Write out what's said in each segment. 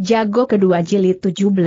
Jago kedua jilid 17.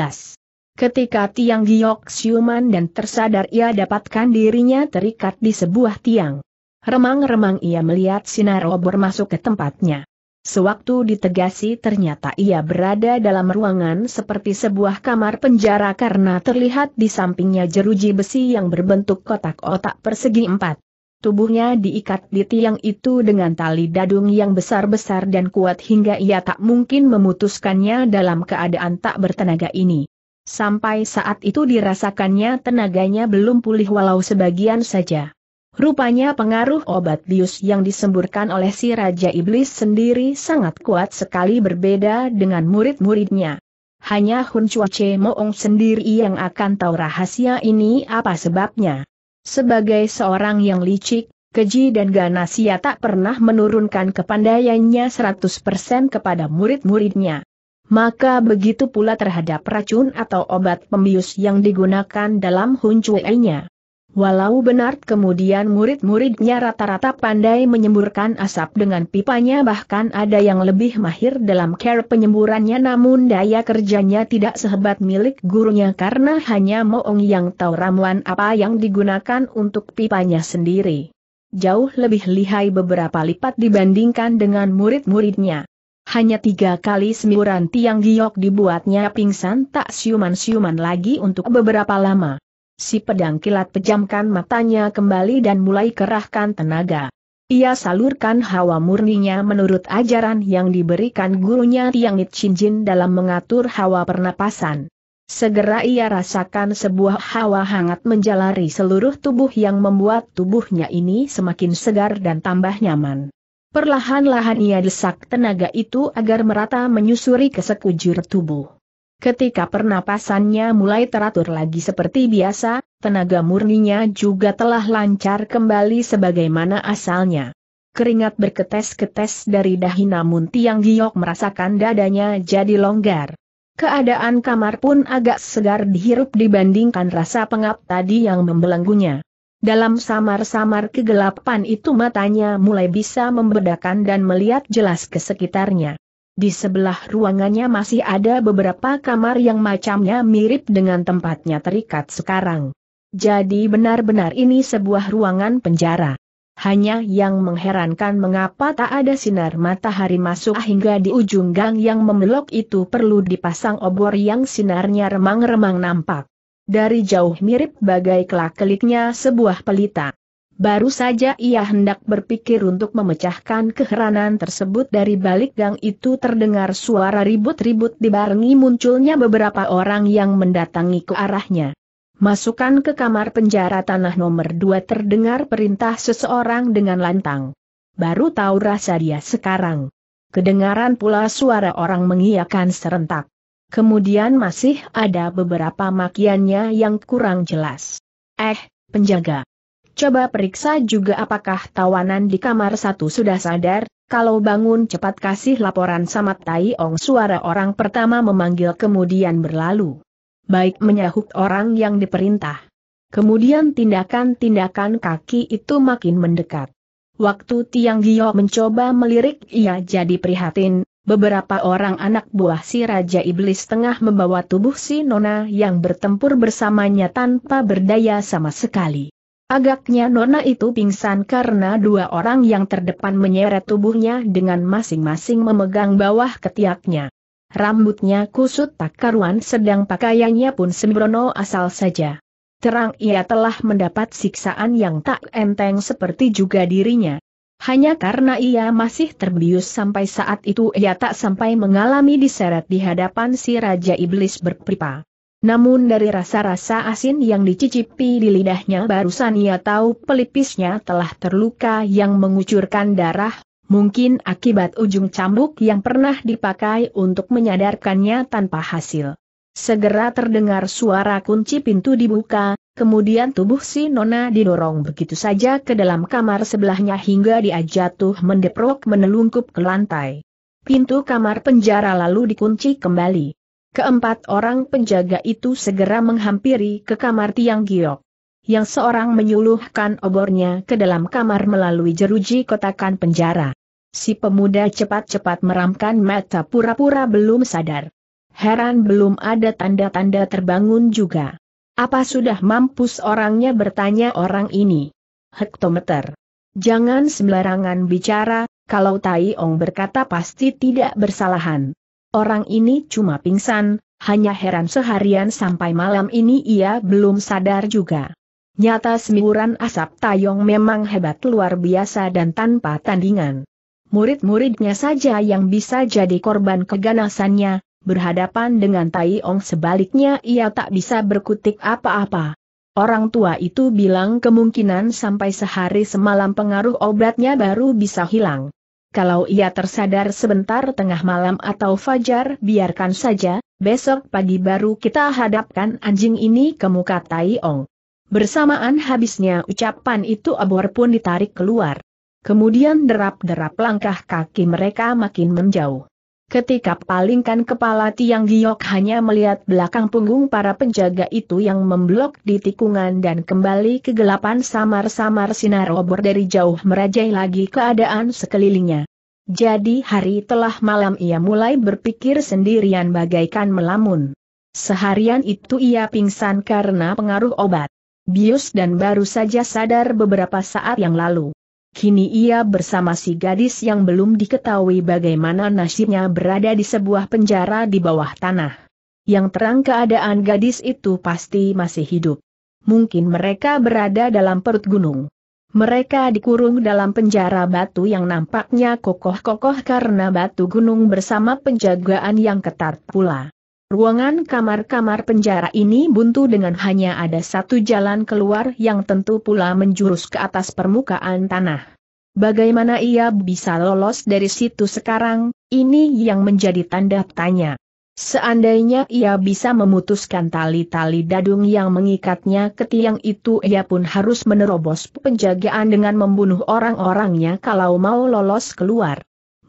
Ketika tiang giok siuman dan tersadar ia dapatkan dirinya terikat di sebuah tiang. Remang-remang ia melihat sinar obor masuk ke tempatnya. Sewaktu ditegasi ternyata ia berada dalam ruangan seperti sebuah kamar penjara karena terlihat di sampingnya jeruji besi yang berbentuk kotak-otak persegi empat. Tubuhnya diikat di tiang itu dengan tali dadung yang besar-besar dan kuat hingga ia tak mungkin memutuskannya dalam keadaan tak bertenaga ini. Sampai saat itu dirasakannya tenaganya belum pulih walau sebagian saja. Rupanya pengaruh obat bius yang disemburkan oleh si Raja Iblis sendiri sangat kuat sekali berbeda dengan murid-muridnya. Hanya Hun Chua Che Moong sendiri yang akan tahu rahasia ini apa sebabnya. Sebagai seorang yang licik, keji dan ganas ia tak pernah menurunkan kepandaiannya 100% kepada murid-muridnya. Maka begitu pula terhadap racun atau obat pembius yang digunakan dalam huncuainya. Walau benar kemudian murid-muridnya rata-rata pandai menyemburkan asap dengan pipanya bahkan ada yang lebih mahir dalam care penyemburannya namun daya kerjanya tidak sehebat milik gurunya karena hanya Moong yang tahu ramuan apa yang digunakan untuk pipanya sendiri. Jauh lebih lihai beberapa lipat dibandingkan dengan murid-muridnya. Hanya tiga kali semburan tiang giok dibuatnya pingsan tak siuman-siuman lagi untuk beberapa lama si pedang kilat pejamkan matanya kembali dan mulai kerahkan tenaga. Ia salurkan hawa murninya menurut ajaran yang diberikan gurunya Tiang Chinjin dalam mengatur hawa pernapasan. Segera ia rasakan sebuah hawa hangat menjalari seluruh tubuh yang membuat tubuhnya ini semakin segar dan tambah nyaman. Perlahan-lahan ia desak tenaga itu agar merata menyusuri ke sekujur tubuh. Ketika pernapasannya mulai teratur lagi seperti biasa, tenaga murninya juga telah lancar kembali sebagaimana asalnya. Keringat berketes-ketes dari dahi namun Tiang Giok merasakan dadanya jadi longgar. Keadaan kamar pun agak segar dihirup dibandingkan rasa pengap tadi yang membelenggunya. Dalam samar-samar kegelapan itu matanya mulai bisa membedakan dan melihat jelas ke sekitarnya. Di sebelah ruangannya masih ada beberapa kamar yang macamnya mirip dengan tempatnya terikat sekarang. Jadi benar-benar ini sebuah ruangan penjara. Hanya yang mengherankan mengapa tak ada sinar matahari masuk hingga di ujung gang yang memelok itu perlu dipasang obor yang sinarnya remang-remang nampak. Dari jauh mirip bagai kelak-keliknya sebuah pelita. Baru saja ia hendak berpikir untuk memecahkan keheranan tersebut dari balik gang itu terdengar suara ribut-ribut dibarengi munculnya beberapa orang yang mendatangi ke arahnya. Masukan ke kamar penjara tanah nomor dua terdengar perintah seseorang dengan lantang. Baru tahu rasa dia sekarang. Kedengaran pula suara orang mengiakan serentak. Kemudian masih ada beberapa makiannya yang kurang jelas. Eh, penjaga. Coba periksa juga apakah tawanan di kamar satu sudah sadar, kalau bangun cepat kasih laporan sama Tai Ong suara orang pertama memanggil kemudian berlalu. Baik menyahut orang yang diperintah. Kemudian tindakan-tindakan kaki itu makin mendekat. Waktu Tiang Gio mencoba melirik ia jadi prihatin, beberapa orang anak buah si Raja Iblis tengah membawa tubuh si Nona yang bertempur bersamanya tanpa berdaya sama sekali. Agaknya Nona itu pingsan karena dua orang yang terdepan menyeret tubuhnya dengan masing-masing memegang bawah ketiaknya. Rambutnya kusut tak karuan sedang pakaiannya pun sembrono asal saja. Terang ia telah mendapat siksaan yang tak enteng seperti juga dirinya. Hanya karena ia masih terbius sampai saat itu ia tak sampai mengalami diseret di hadapan si Raja Iblis berpipa. Namun dari rasa-rasa asin yang dicicipi di lidahnya barusan ia tahu pelipisnya telah terluka yang mengucurkan darah, mungkin akibat ujung cambuk yang pernah dipakai untuk menyadarkannya tanpa hasil. Segera terdengar suara kunci pintu dibuka, kemudian tubuh si Nona didorong begitu saja ke dalam kamar sebelahnya hingga dia jatuh mendeprok menelungkup ke lantai. Pintu kamar penjara lalu dikunci kembali. Keempat orang penjaga itu segera menghampiri ke kamar Tiang Giok. Yang seorang menyuluhkan obornya ke dalam kamar melalui jeruji kotakan penjara. Si pemuda cepat-cepat meramkan mata pura-pura belum sadar. Heran belum ada tanda-tanda terbangun juga. Apa sudah mampus orangnya bertanya orang ini? Hektometer. Jangan sembarangan bicara, kalau Tai Ong berkata pasti tidak bersalahan. Orang ini cuma pingsan, hanya heran seharian sampai malam ini ia belum sadar juga. Nyata semburan asap Tayong memang hebat luar biasa dan tanpa tandingan. Murid-muridnya saja yang bisa jadi korban keganasannya, berhadapan dengan Tayong sebaliknya ia tak bisa berkutik apa-apa. Orang tua itu bilang kemungkinan sampai sehari semalam pengaruh obatnya baru bisa hilang kalau ia tersadar sebentar tengah malam atau fajar biarkan saja, besok pagi baru kita hadapkan anjing ini ke muka Tai Ong. Bersamaan habisnya ucapan itu abor pun ditarik keluar. Kemudian derap-derap langkah kaki mereka makin menjauh. Ketika palingkan kepala Tiang Giok hanya melihat belakang punggung para penjaga itu yang memblok di tikungan dan kembali kegelapan samar-samar sinar obor dari jauh merajai lagi keadaan sekelilingnya. Jadi hari telah malam ia mulai berpikir sendirian bagaikan melamun. Seharian itu ia pingsan karena pengaruh obat. Bius dan baru saja sadar beberapa saat yang lalu. Kini ia bersama si gadis yang belum diketahui bagaimana nasibnya berada di sebuah penjara di bawah tanah. Yang terang keadaan gadis itu pasti masih hidup. Mungkin mereka berada dalam perut gunung. Mereka dikurung dalam penjara batu yang nampaknya kokoh-kokoh karena batu gunung bersama penjagaan yang ketat pula. Ruangan kamar-kamar penjara ini buntu dengan hanya ada satu jalan keluar yang tentu pula menjurus ke atas permukaan tanah. Bagaimana ia bisa lolos dari situ sekarang, ini yang menjadi tanda tanya. Seandainya ia bisa memutuskan tali-tali dadung yang mengikatnya ke tiang itu ia pun harus menerobos penjagaan dengan membunuh orang-orangnya kalau mau lolos keluar.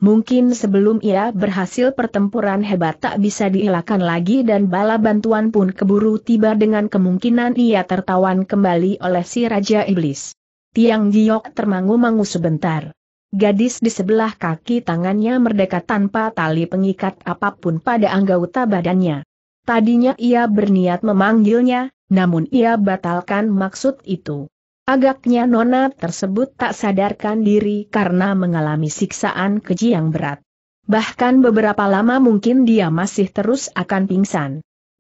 Mungkin sebelum ia berhasil pertempuran hebat tak bisa dielakkan lagi dan bala bantuan pun keburu tiba dengan kemungkinan ia tertawan kembali oleh si Raja Iblis. Tiang Giok termangu-mangu sebentar. Gadis di sebelah kaki tangannya merdeka tanpa tali pengikat apapun pada anggota badannya. Tadinya ia berniat memanggilnya, namun ia batalkan maksud itu. Agaknya nona tersebut tak sadarkan diri karena mengalami siksaan keji yang berat. Bahkan beberapa lama mungkin dia masih terus akan pingsan.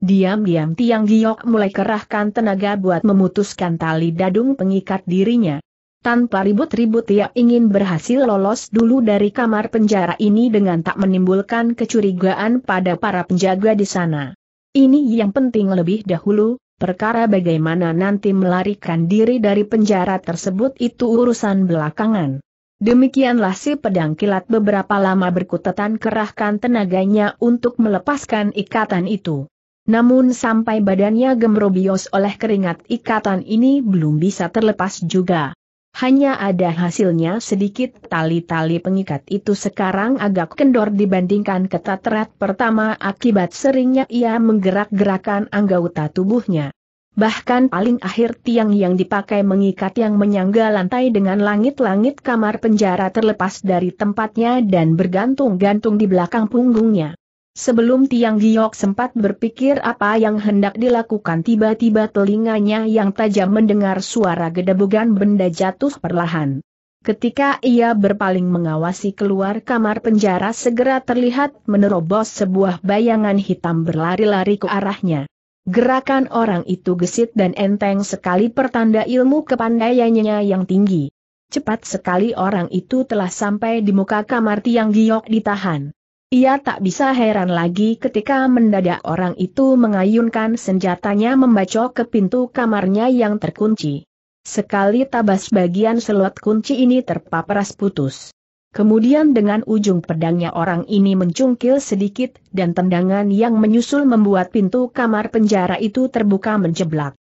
Diam-diam Tiang Giok mulai kerahkan tenaga buat memutuskan tali dadung pengikat dirinya. Tanpa ribut-ribut ia ingin berhasil lolos dulu dari kamar penjara ini dengan tak menimbulkan kecurigaan pada para penjaga di sana. Ini yang penting lebih dahulu, Perkara bagaimana nanti melarikan diri dari penjara tersebut itu urusan belakangan. Demikianlah si pedang kilat beberapa lama berkutatan kerahkan tenaganya untuk melepaskan ikatan itu. Namun sampai badannya gemrobios oleh keringat ikatan ini belum bisa terlepas juga. Hanya ada hasilnya sedikit tali-tali pengikat itu sekarang agak kendor dibandingkan ketat erat pertama akibat seringnya ia menggerak-gerakan anggota tubuhnya. Bahkan paling akhir tiang yang dipakai mengikat yang menyangga lantai dengan langit-langit kamar penjara terlepas dari tempatnya dan bergantung-gantung di belakang punggungnya. Sebelum Tiang Giok sempat berpikir apa yang hendak dilakukan tiba-tiba telinganya yang tajam mendengar suara gedebugan benda jatuh perlahan. Ketika ia berpaling mengawasi keluar kamar penjara segera terlihat menerobos sebuah bayangan hitam berlari-lari ke arahnya. Gerakan orang itu gesit dan enteng sekali pertanda ilmu kepandaiannya yang tinggi. Cepat sekali orang itu telah sampai di muka kamar Tiang Giok ditahan. Ia tak bisa heran lagi ketika mendadak orang itu mengayunkan senjatanya membacok ke pintu kamarnya yang terkunci. Sekali tabas bagian selot kunci ini terpapras putus. Kemudian dengan ujung pedangnya orang ini mencungkil sedikit dan tendangan yang menyusul membuat pintu kamar penjara itu terbuka menjeblak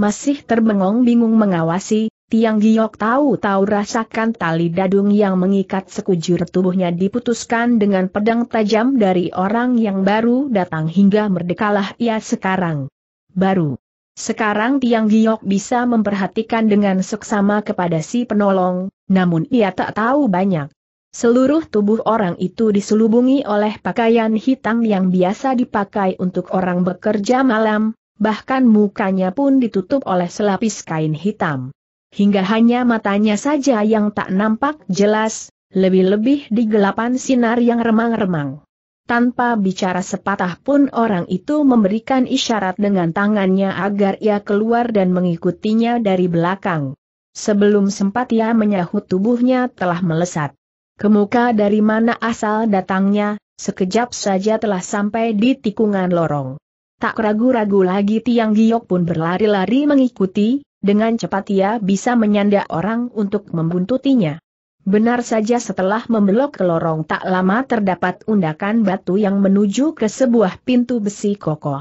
masih terbengong bingung mengawasi, Tiang Giok tahu-tahu rasakan tali dadung yang mengikat sekujur tubuhnya diputuskan dengan pedang tajam dari orang yang baru datang hingga merdekalah ia sekarang. Baru. Sekarang Tiang Giok bisa memperhatikan dengan seksama kepada si penolong, namun ia tak tahu banyak. Seluruh tubuh orang itu diselubungi oleh pakaian hitam yang biasa dipakai untuk orang bekerja malam, bahkan mukanya pun ditutup oleh selapis kain hitam. Hingga hanya matanya saja yang tak nampak jelas, lebih-lebih di gelapan sinar yang remang-remang. Tanpa bicara sepatah pun orang itu memberikan isyarat dengan tangannya agar ia keluar dan mengikutinya dari belakang. Sebelum sempat ia menyahut tubuhnya telah melesat. Kemuka dari mana asal datangnya, sekejap saja telah sampai di tikungan lorong. Tak ragu-ragu lagi Tiang Giok pun berlari-lari mengikuti, dengan cepat ia bisa menyanda orang untuk membuntutinya. Benar saja setelah membelok ke lorong tak lama terdapat undakan batu yang menuju ke sebuah pintu besi kokoh.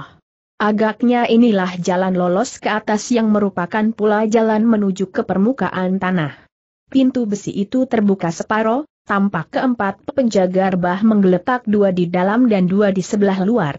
Agaknya inilah jalan lolos ke atas yang merupakan pula jalan menuju ke permukaan tanah. Pintu besi itu terbuka separoh, tampak keempat penjaga rebah menggeletak dua di dalam dan dua di sebelah luar.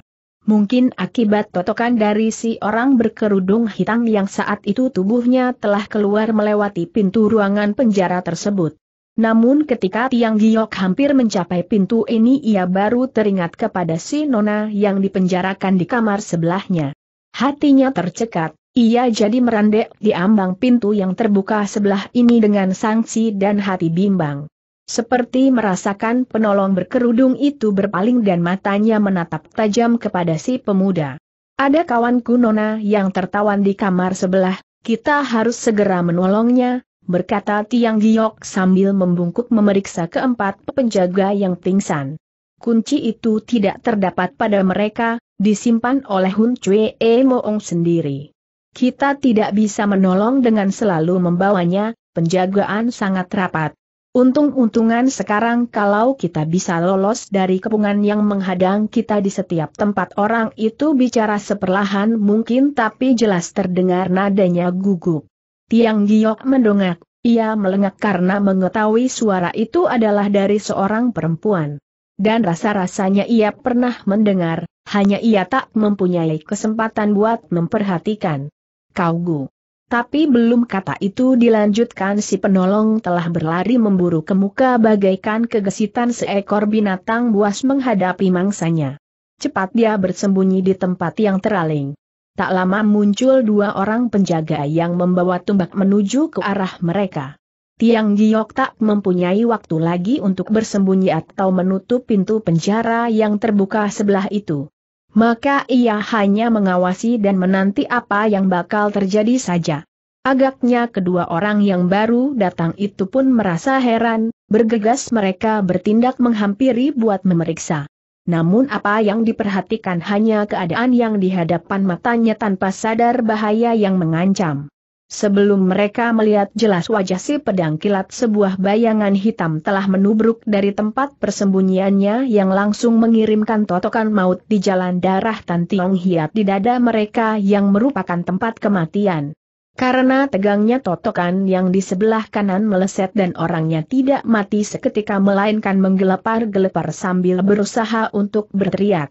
Mungkin akibat totokan dari si orang berkerudung hitam yang saat itu tubuhnya telah keluar melewati pintu ruangan penjara tersebut. Namun ketika Tiang Giok hampir mencapai pintu ini ia baru teringat kepada si Nona yang dipenjarakan di kamar sebelahnya. Hatinya tercekat, ia jadi merandek di ambang pintu yang terbuka sebelah ini dengan sanksi dan hati bimbang. Seperti merasakan penolong berkerudung itu berpaling dan matanya menatap tajam kepada si pemuda. Ada kawan Nona yang tertawan di kamar sebelah, kita harus segera menolongnya, berkata Tiang Giok sambil membungkuk memeriksa keempat penjaga yang pingsan. Kunci itu tidak terdapat pada mereka, disimpan oleh Hun Cue e Moong sendiri. Kita tidak bisa menolong dengan selalu membawanya, penjagaan sangat rapat Untung-untungan sekarang kalau kita bisa lolos dari kepungan yang menghadang kita di setiap tempat orang itu bicara seperlahan mungkin tapi jelas terdengar nadanya gugup. Tiang Giok mendongak, ia melengak karena mengetahui suara itu adalah dari seorang perempuan. Dan rasa-rasanya ia pernah mendengar, hanya ia tak mempunyai kesempatan buat memperhatikan. Kau Gu. Tapi belum kata itu dilanjutkan si penolong telah berlari memburu ke muka bagaikan kegesitan seekor binatang buas menghadapi mangsanya. Cepat dia bersembunyi di tempat yang teraling. Tak lama muncul dua orang penjaga yang membawa tumbak menuju ke arah mereka. Tiang Giok tak mempunyai waktu lagi untuk bersembunyi atau menutup pintu penjara yang terbuka sebelah itu maka ia hanya mengawasi dan menanti apa yang bakal terjadi saja. Agaknya kedua orang yang baru datang itu pun merasa heran, bergegas mereka bertindak menghampiri buat memeriksa. Namun apa yang diperhatikan hanya keadaan yang dihadapan matanya tanpa sadar bahaya yang mengancam. Sebelum mereka melihat jelas wajah si pedang kilat sebuah bayangan hitam telah menubruk dari tempat persembunyiannya yang langsung mengirimkan totokan maut di jalan darah Tan Tiong Hiat di dada mereka yang merupakan tempat kematian. Karena tegangnya totokan yang di sebelah kanan meleset dan orangnya tidak mati seketika melainkan menggelepar-gelepar sambil berusaha untuk berteriak.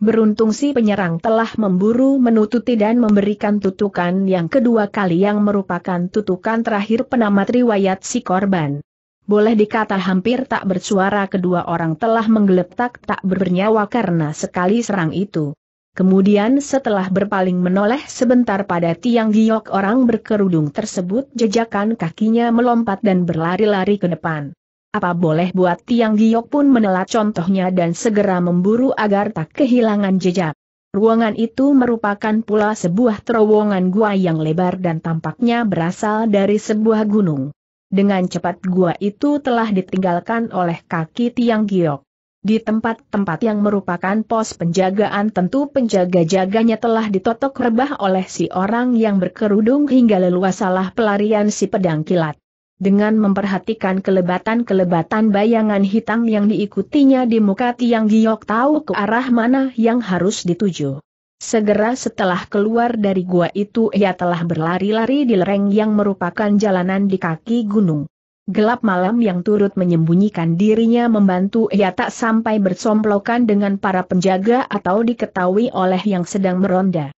Beruntung si penyerang telah memburu menututi dan memberikan tutukan yang kedua kali yang merupakan tutukan terakhir penamat riwayat si korban. Boleh dikata hampir tak bersuara kedua orang telah menggeletak tak bernyawa karena sekali serang itu. Kemudian setelah berpaling menoleh sebentar pada tiang giok orang berkerudung tersebut jejakan kakinya melompat dan berlari-lari ke depan. Apa boleh buat Tiang Giok pun menela contohnya dan segera memburu agar tak kehilangan jejak. Ruangan itu merupakan pula sebuah terowongan gua yang lebar dan tampaknya berasal dari sebuah gunung. Dengan cepat gua itu telah ditinggalkan oleh kaki tiang giok. Di tempat-tempat yang merupakan pos penjagaan tentu penjaga-jaganya telah ditotok rebah oleh si orang yang berkerudung hingga leluasalah pelarian si pedang kilat dengan memperhatikan kelebatan-kelebatan bayangan hitam yang diikutinya di muka Tiang Giok tahu ke arah mana yang harus dituju. Segera setelah keluar dari gua itu ia telah berlari-lari di lereng yang merupakan jalanan di kaki gunung. Gelap malam yang turut menyembunyikan dirinya membantu ia tak sampai bersomplokan dengan para penjaga atau diketahui oleh yang sedang meronda.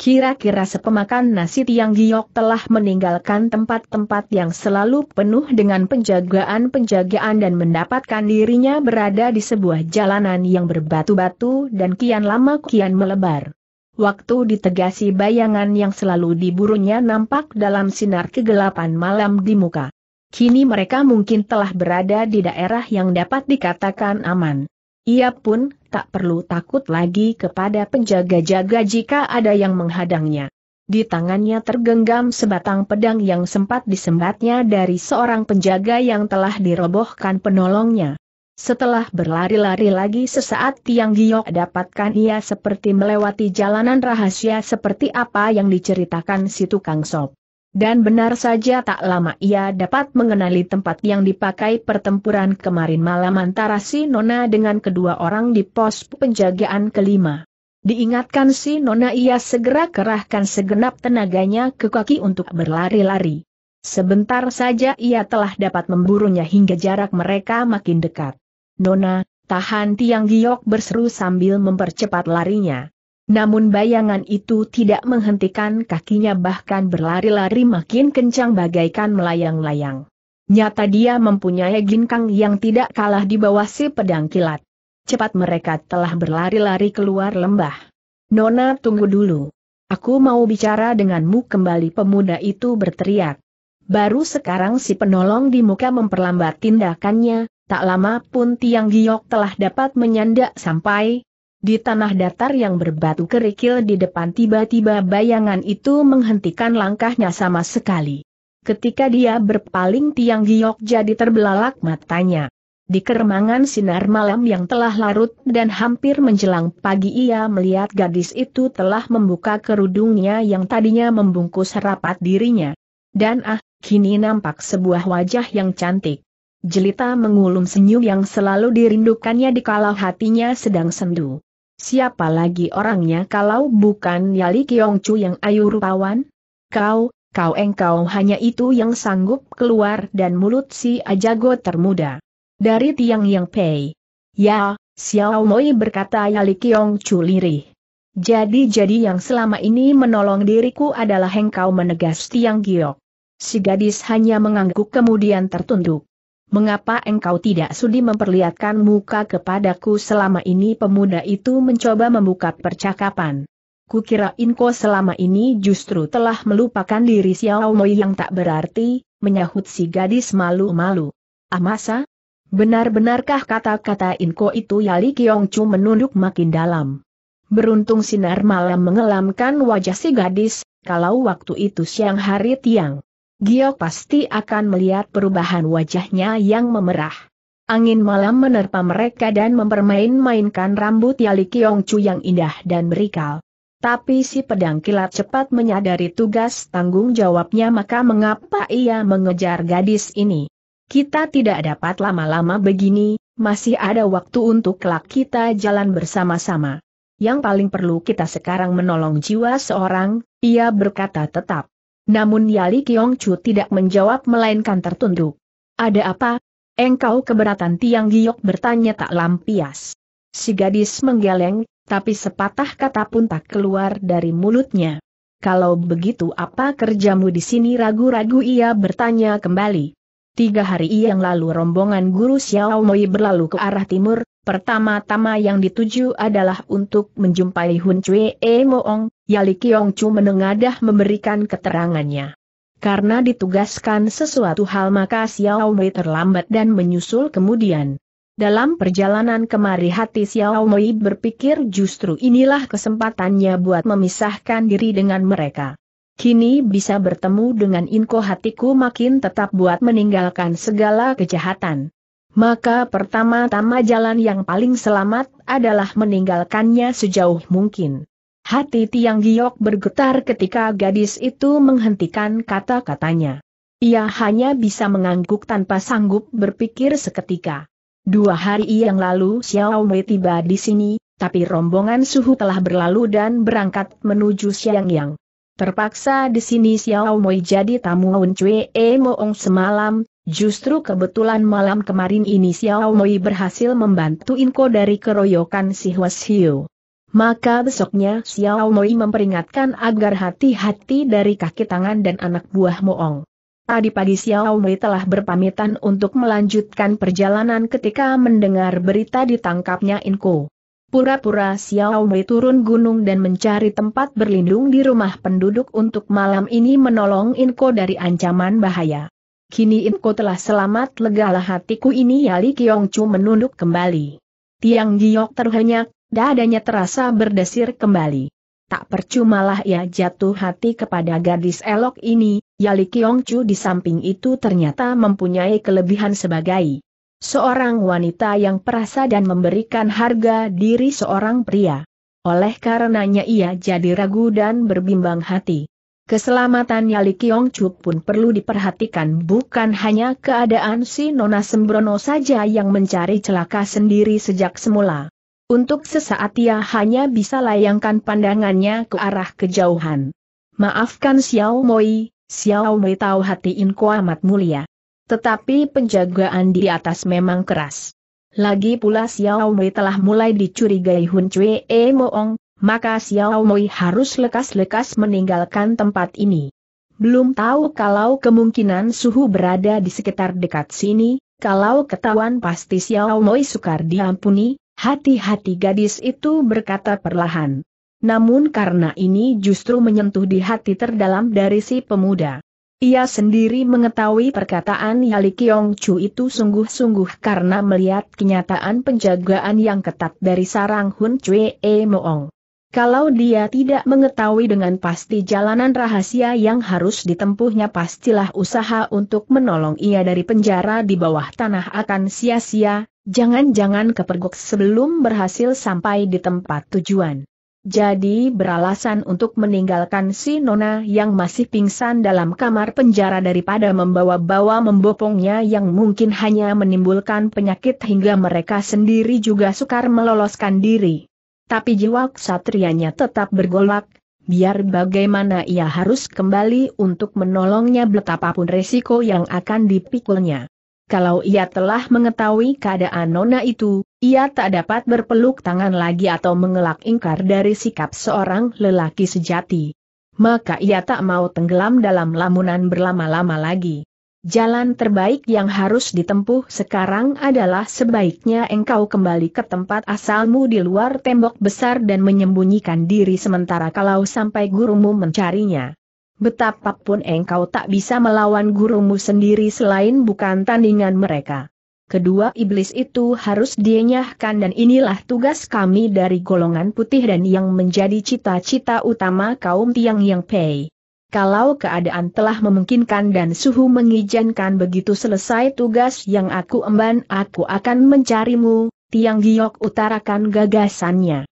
Kira-kira sepemakan nasi Tiang Giok telah meninggalkan tempat-tempat yang selalu penuh dengan penjagaan-penjagaan dan mendapatkan dirinya berada di sebuah jalanan yang berbatu-batu dan kian lama kian melebar. Waktu ditegasi bayangan yang selalu diburunya nampak dalam sinar kegelapan malam di muka. Kini mereka mungkin telah berada di daerah yang dapat dikatakan aman. Ia pun tak perlu takut lagi kepada penjaga-jaga jika ada yang menghadangnya. Di tangannya tergenggam sebatang pedang yang sempat disembatnya dari seorang penjaga yang telah dirobohkan penolongnya. Setelah berlari-lari lagi sesaat Tiang Giok dapatkan ia seperti melewati jalanan rahasia seperti apa yang diceritakan si tukang sop. Dan benar saja tak lama ia dapat mengenali tempat yang dipakai pertempuran kemarin malam antara si Nona dengan kedua orang di pos penjagaan kelima. Diingatkan si Nona ia segera kerahkan segenap tenaganya ke kaki untuk berlari-lari. Sebentar saja ia telah dapat memburunya hingga jarak mereka makin dekat. Nona, tahan tiang giok berseru sambil mempercepat larinya. Namun bayangan itu tidak menghentikan kakinya bahkan berlari-lari makin kencang bagaikan melayang-layang. Nyata dia mempunyai ginkang yang tidak kalah di bawah si pedang kilat. Cepat mereka telah berlari-lari keluar lembah. Nona tunggu dulu. Aku mau bicara denganmu kembali pemuda itu berteriak. Baru sekarang si penolong di muka memperlambat tindakannya, tak lama pun Tiang Giok telah dapat menyandak sampai, di tanah datar yang berbatu kerikil di depan tiba-tiba bayangan itu menghentikan langkahnya sama sekali. Ketika dia berpaling tiang giok jadi terbelalak matanya. Di keremangan sinar malam yang telah larut dan hampir menjelang pagi ia melihat gadis itu telah membuka kerudungnya yang tadinya membungkus rapat dirinya. Dan ah, kini nampak sebuah wajah yang cantik. Jelita mengulum senyum yang selalu dirindukannya dikala hatinya sedang sendu. Siapa lagi orangnya kalau bukan Yali Kiong Chu yang ayu rupawan? Kau, kau engkau hanya itu yang sanggup keluar dan mulut si ajago termuda. Dari tiang yang pei. Ya, Xiao Moi berkata Yali Kiong Chu lirih. Jadi-jadi yang selama ini menolong diriku adalah engkau menegas tiang giok. Si gadis hanya mengangguk kemudian tertunduk. Mengapa engkau tidak sudi memperlihatkan muka kepadaku selama ini pemuda itu mencoba membuka percakapan. Kukira inko selama ini justru telah melupakan diri Xiao Moi yang tak berarti, menyahut si gadis malu-malu. Amasa? Benar-benarkah kata-kata Inko itu Yali Kiongcu menunduk makin dalam? Beruntung sinar malam mengelamkan wajah si gadis, kalau waktu itu siang hari tiang. Gio pasti akan melihat perubahan wajahnya yang memerah. Angin malam menerpa mereka dan mempermain-mainkan rambut Yali Kiong Chu yang indah dan berikal. Tapi si pedang kilat cepat menyadari tugas tanggung jawabnya maka mengapa ia mengejar gadis ini. Kita tidak dapat lama-lama begini, masih ada waktu untuk kelak kita jalan bersama-sama. Yang paling perlu kita sekarang menolong jiwa seorang, ia berkata tetap. Namun Yali Kiong Chu tidak menjawab melainkan tertunduk. Ada apa? Engkau keberatan Tiang Giok bertanya tak lampias. Si gadis menggeleng, tapi sepatah kata pun tak keluar dari mulutnya. Kalau begitu apa kerjamu di sini ragu-ragu ia bertanya kembali. Tiga hari yang lalu rombongan guru Xiao Moi berlalu ke arah timur, pertama-tama yang dituju adalah untuk menjumpai Hun Cui E Moong, Yali Kiong Chu menengadah memberikan keterangannya. Karena ditugaskan sesuatu hal maka Xiao Moi terlambat dan menyusul kemudian. Dalam perjalanan kemari hati Xiao Moi berpikir justru inilah kesempatannya buat memisahkan diri dengan mereka. Kini bisa bertemu dengan Inko hatiku makin tetap buat meninggalkan segala kejahatan. Maka pertama-tama jalan yang paling selamat adalah meninggalkannya sejauh mungkin. Hati Tiang Giok bergetar ketika gadis itu menghentikan kata-katanya. Ia hanya bisa mengangguk tanpa sanggup berpikir seketika. Dua hari yang lalu Xiao Wei tiba di sini, tapi rombongan suhu telah berlalu dan berangkat menuju Yang. Terpaksa di sini Xiao Moi jadi tamu Un E Moong semalam, justru kebetulan malam kemarin ini Xiao Moi berhasil membantu Inko dari keroyokan si Huas Hiu. Maka besoknya Xiao Moi memperingatkan agar hati-hati dari kaki tangan dan anak buah Moong. Tadi pagi Xiao Mei telah berpamitan untuk melanjutkan perjalanan ketika mendengar berita ditangkapnya Inko. Pura-pura Xiao Wei turun gunung dan mencari tempat berlindung di rumah penduduk untuk malam ini menolong Inko dari ancaman bahaya. Kini Inko telah selamat legalah hatiku ini Yali Kiong Chu menunduk kembali. Tiang Giok terhenyak, dadanya terasa berdesir kembali. Tak percumalah ya jatuh hati kepada gadis elok ini, Yali Kiong Chu di samping itu ternyata mempunyai kelebihan sebagai Seorang wanita yang perasa dan memberikan harga diri seorang pria. Oleh karenanya ia jadi ragu dan berbimbang hati. Keselamatan Li Kiong Chu pun perlu diperhatikan bukan hanya keadaan si Nona Sembrono saja yang mencari celaka sendiri sejak semula. Untuk sesaat ia hanya bisa layangkan pandangannya ke arah kejauhan. Maafkan Xiao Moi, Xiao Moi tahu hati Inko amat mulia. Tetapi penjagaan di atas memang keras. Lagi pula Xiao Mei telah mulai dicurigai Hun Cui e Moong, maka Xiao Mei harus lekas-lekas meninggalkan tempat ini. Belum tahu kalau kemungkinan suhu berada di sekitar dekat sini, kalau ketahuan pasti Xiao Mei sukar diampuni, hati-hati gadis itu berkata perlahan. Namun karena ini justru menyentuh di hati terdalam dari si pemuda. Ia sendiri mengetahui perkataan Yali Kiong Chu itu sungguh-sungguh karena melihat kenyataan penjagaan yang ketat dari sarang Hun Chue e Moong. Kalau dia tidak mengetahui dengan pasti jalanan rahasia yang harus ditempuhnya pastilah usaha untuk menolong ia dari penjara di bawah tanah akan sia-sia, jangan-jangan kepergok sebelum berhasil sampai di tempat tujuan. Jadi beralasan untuk meninggalkan si Nona yang masih pingsan dalam kamar penjara daripada membawa-bawa membopongnya yang mungkin hanya menimbulkan penyakit hingga mereka sendiri juga sukar meloloskan diri. Tapi jiwa ksatrianya tetap bergolak, biar bagaimana ia harus kembali untuk menolongnya betapapun resiko yang akan dipikulnya kalau ia telah mengetahui keadaan Nona itu, ia tak dapat berpeluk tangan lagi atau mengelak ingkar dari sikap seorang lelaki sejati. Maka ia tak mau tenggelam dalam lamunan berlama-lama lagi. Jalan terbaik yang harus ditempuh sekarang adalah sebaiknya engkau kembali ke tempat asalmu di luar tembok besar dan menyembunyikan diri sementara kalau sampai gurumu mencarinya betapapun engkau tak bisa melawan gurumu sendiri selain bukan tandingan mereka. Kedua iblis itu harus dienyahkan dan inilah tugas kami dari golongan putih dan yang menjadi cita-cita utama kaum tiang yang pei. Kalau keadaan telah memungkinkan dan suhu mengizinkan begitu selesai tugas yang aku emban aku akan mencarimu, Tiang Giok utarakan gagasannya.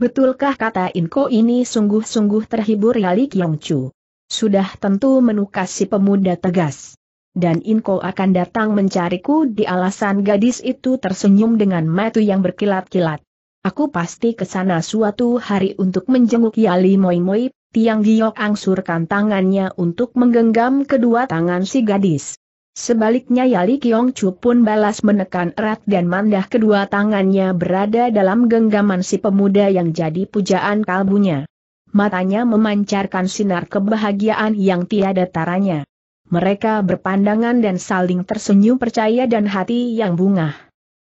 Betulkah kata Inko ini sungguh-sungguh terhibur Yali kiong Chu? Sudah tentu menukas si pemuda tegas. Dan Inko akan datang mencariku di alasan gadis itu tersenyum dengan mata yang berkilat-kilat. Aku pasti ke sana suatu hari untuk menjenguk Yali Moi Moi, Tiang Giok angsurkan tangannya untuk menggenggam kedua tangan si gadis. Sebaliknya Yali Kiong Chu pun balas menekan erat dan mandah kedua tangannya berada dalam genggaman si pemuda yang jadi pujaan kalbunya matanya memancarkan sinar kebahagiaan yang tiada taranya. Mereka berpandangan dan saling tersenyum percaya dan hati yang bunga.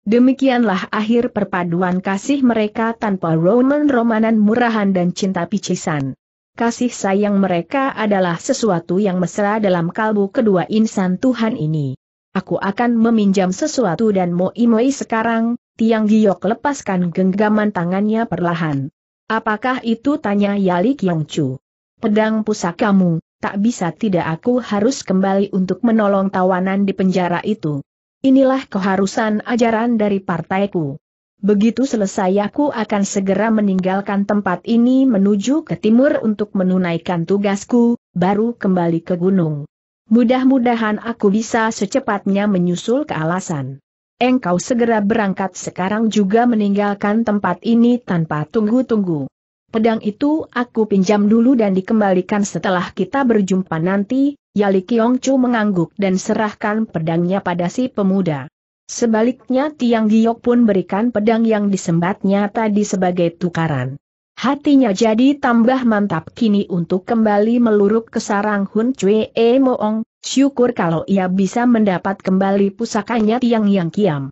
Demikianlah akhir perpaduan kasih mereka tanpa roman-romanan murahan dan cinta picisan. Kasih sayang mereka adalah sesuatu yang mesra dalam kalbu kedua insan Tuhan ini. Aku akan meminjam sesuatu dan moi-moi sekarang, Tiang Giok lepaskan genggaman tangannya perlahan. Apakah itu tanya Yali Chu? Pedang pusakamu, tak bisa tidak aku harus kembali untuk menolong tawanan di penjara itu. Inilah keharusan ajaran dari partaiku. Begitu selesai aku akan segera meninggalkan tempat ini menuju ke timur untuk menunaikan tugasku, baru kembali ke gunung. Mudah-mudahan aku bisa secepatnya menyusul ke alasan engkau segera berangkat sekarang juga meninggalkan tempat ini tanpa tunggu-tunggu. Pedang itu aku pinjam dulu dan dikembalikan setelah kita berjumpa nanti, Yali Chu mengangguk dan serahkan pedangnya pada si pemuda. Sebaliknya Tiang Giok pun berikan pedang yang disembatnya tadi sebagai tukaran. Hatinya jadi tambah mantap kini untuk kembali meluruk ke sarang Hun Cui e Moong, syukur kalau ia bisa mendapat kembali pusakanya Tiang Yang Kiam.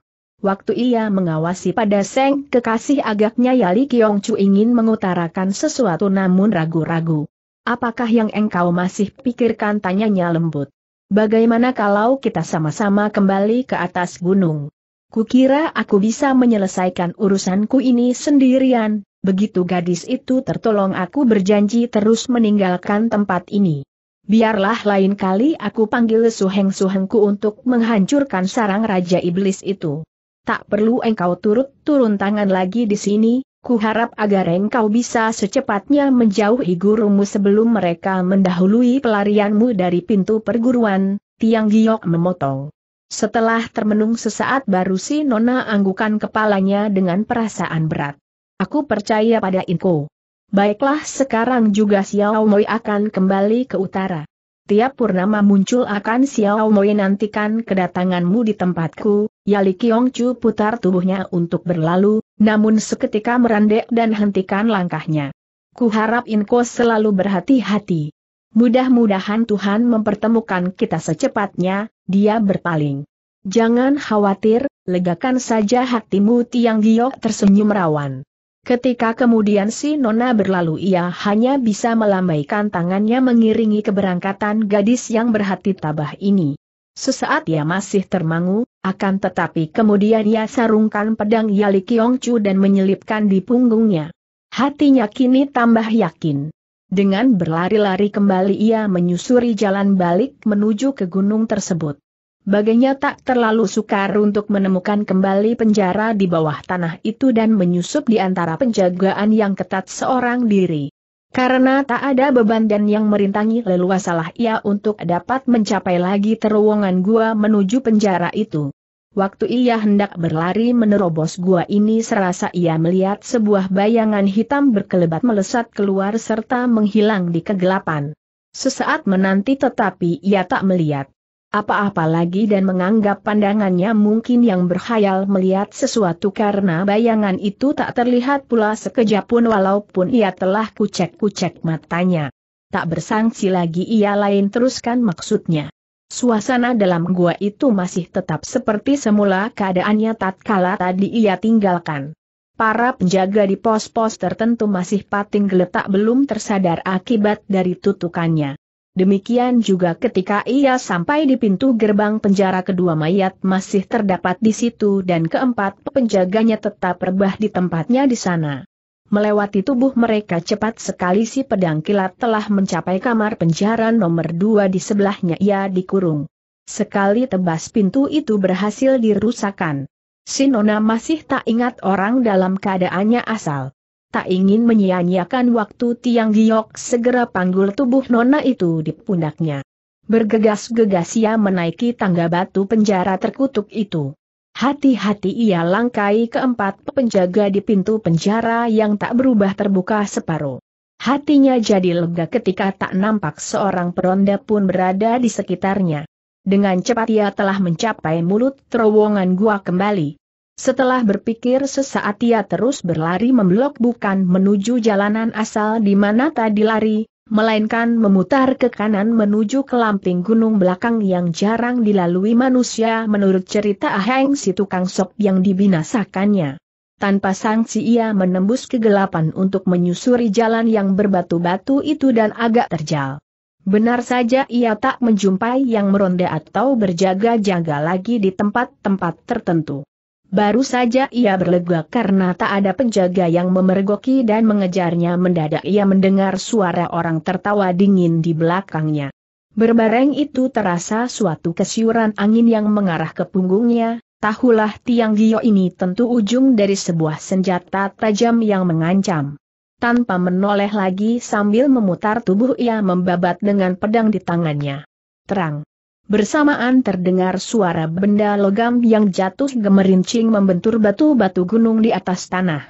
Waktu ia mengawasi pada Seng kekasih agaknya Yali Kiong Chu ingin mengutarakan sesuatu namun ragu-ragu. Apakah yang engkau masih pikirkan tanyanya lembut. Bagaimana kalau kita sama-sama kembali ke atas gunung? Kukira aku bisa menyelesaikan urusanku ini sendirian, Begitu gadis itu tertolong aku berjanji terus meninggalkan tempat ini. Biarlah lain kali aku panggil suheng-suhengku untuk menghancurkan sarang Raja Iblis itu. Tak perlu engkau turut turun tangan lagi di sini, ku harap agar engkau bisa secepatnya menjauhi gurumu sebelum mereka mendahului pelarianmu dari pintu perguruan, Tiang Giok memotong. Setelah termenung sesaat baru si Nona anggukan kepalanya dengan perasaan berat. Aku percaya pada Inko. Baiklah sekarang juga Xiao Moi akan kembali ke utara. Tiap purnama muncul akan Xiao Moi nantikan kedatanganmu di tempatku, Yali Kiong Chu putar tubuhnya untuk berlalu, namun seketika merendek dan hentikan langkahnya. Kuharap Inko selalu berhati-hati. Mudah-mudahan Tuhan mempertemukan kita secepatnya, dia berpaling. Jangan khawatir, legakan saja hatimu Tiang Giok tersenyum rawan. Ketika kemudian si Nona berlalu ia hanya bisa melambaikan tangannya mengiringi keberangkatan gadis yang berhati tabah ini. Sesaat ia masih termangu, akan tetapi kemudian ia sarungkan pedang Yali Kiongcu dan menyelipkan di punggungnya. Hatinya kini tambah yakin. Dengan berlari-lari kembali ia menyusuri jalan balik menuju ke gunung tersebut. Baginya tak terlalu sukar untuk menemukan kembali penjara di bawah tanah itu dan menyusup di antara penjagaan yang ketat seorang diri. Karena tak ada beban dan yang merintangi leluasalah ia untuk dapat mencapai lagi terowongan gua menuju penjara itu. Waktu ia hendak berlari menerobos gua ini serasa ia melihat sebuah bayangan hitam berkelebat melesat keluar serta menghilang di kegelapan. Sesaat menanti tetapi ia tak melihat apa-apa lagi dan menganggap pandangannya mungkin yang berhayal melihat sesuatu karena bayangan itu tak terlihat pula sekejap pun walaupun ia telah kucek-kucek matanya. Tak bersangsi lagi ia lain teruskan maksudnya. Suasana dalam gua itu masih tetap seperti semula keadaannya tatkala tadi ia tinggalkan. Para penjaga di pos-pos tertentu masih pating geletak belum tersadar akibat dari tutukannya. Demikian juga ketika ia sampai di pintu gerbang penjara kedua mayat masih terdapat di situ dan keempat penjaganya tetap rebah di tempatnya di sana. Melewati tubuh mereka cepat sekali si pedang kilat telah mencapai kamar penjara nomor dua di sebelahnya ia dikurung. Sekali tebas pintu itu berhasil dirusakan. Sinona masih tak ingat orang dalam keadaannya asal tak ingin menyia-nyiakan waktu Tiang Giok segera panggul tubuh nona itu di pundaknya. Bergegas-gegas ia menaiki tangga batu penjara terkutuk itu. Hati-hati ia langkai keempat penjaga di pintu penjara yang tak berubah terbuka separuh. Hatinya jadi lega ketika tak nampak seorang peronda pun berada di sekitarnya. Dengan cepat ia telah mencapai mulut terowongan gua kembali. Setelah berpikir sesaat ia terus berlari memblok bukan menuju jalanan asal di mana tadi lari, melainkan memutar ke kanan menuju ke lamping gunung belakang yang jarang dilalui manusia menurut cerita Aheng si tukang sok yang dibinasakannya. Tanpa sanksi ia menembus kegelapan untuk menyusuri jalan yang berbatu-batu itu dan agak terjal. Benar saja ia tak menjumpai yang meronda atau berjaga-jaga lagi di tempat-tempat tertentu. Baru saja ia berlegak karena tak ada penjaga yang memergoki dan mengejarnya mendadak ia mendengar suara orang tertawa dingin di belakangnya. Berbareng itu terasa suatu kesiuran angin yang mengarah ke punggungnya, tahulah Tiang Gio ini tentu ujung dari sebuah senjata tajam yang mengancam. Tanpa menoleh lagi sambil memutar tubuh ia membabat dengan pedang di tangannya. Terang. Bersamaan terdengar suara benda logam yang jatuh gemerincing membentur batu-batu gunung di atas tanah.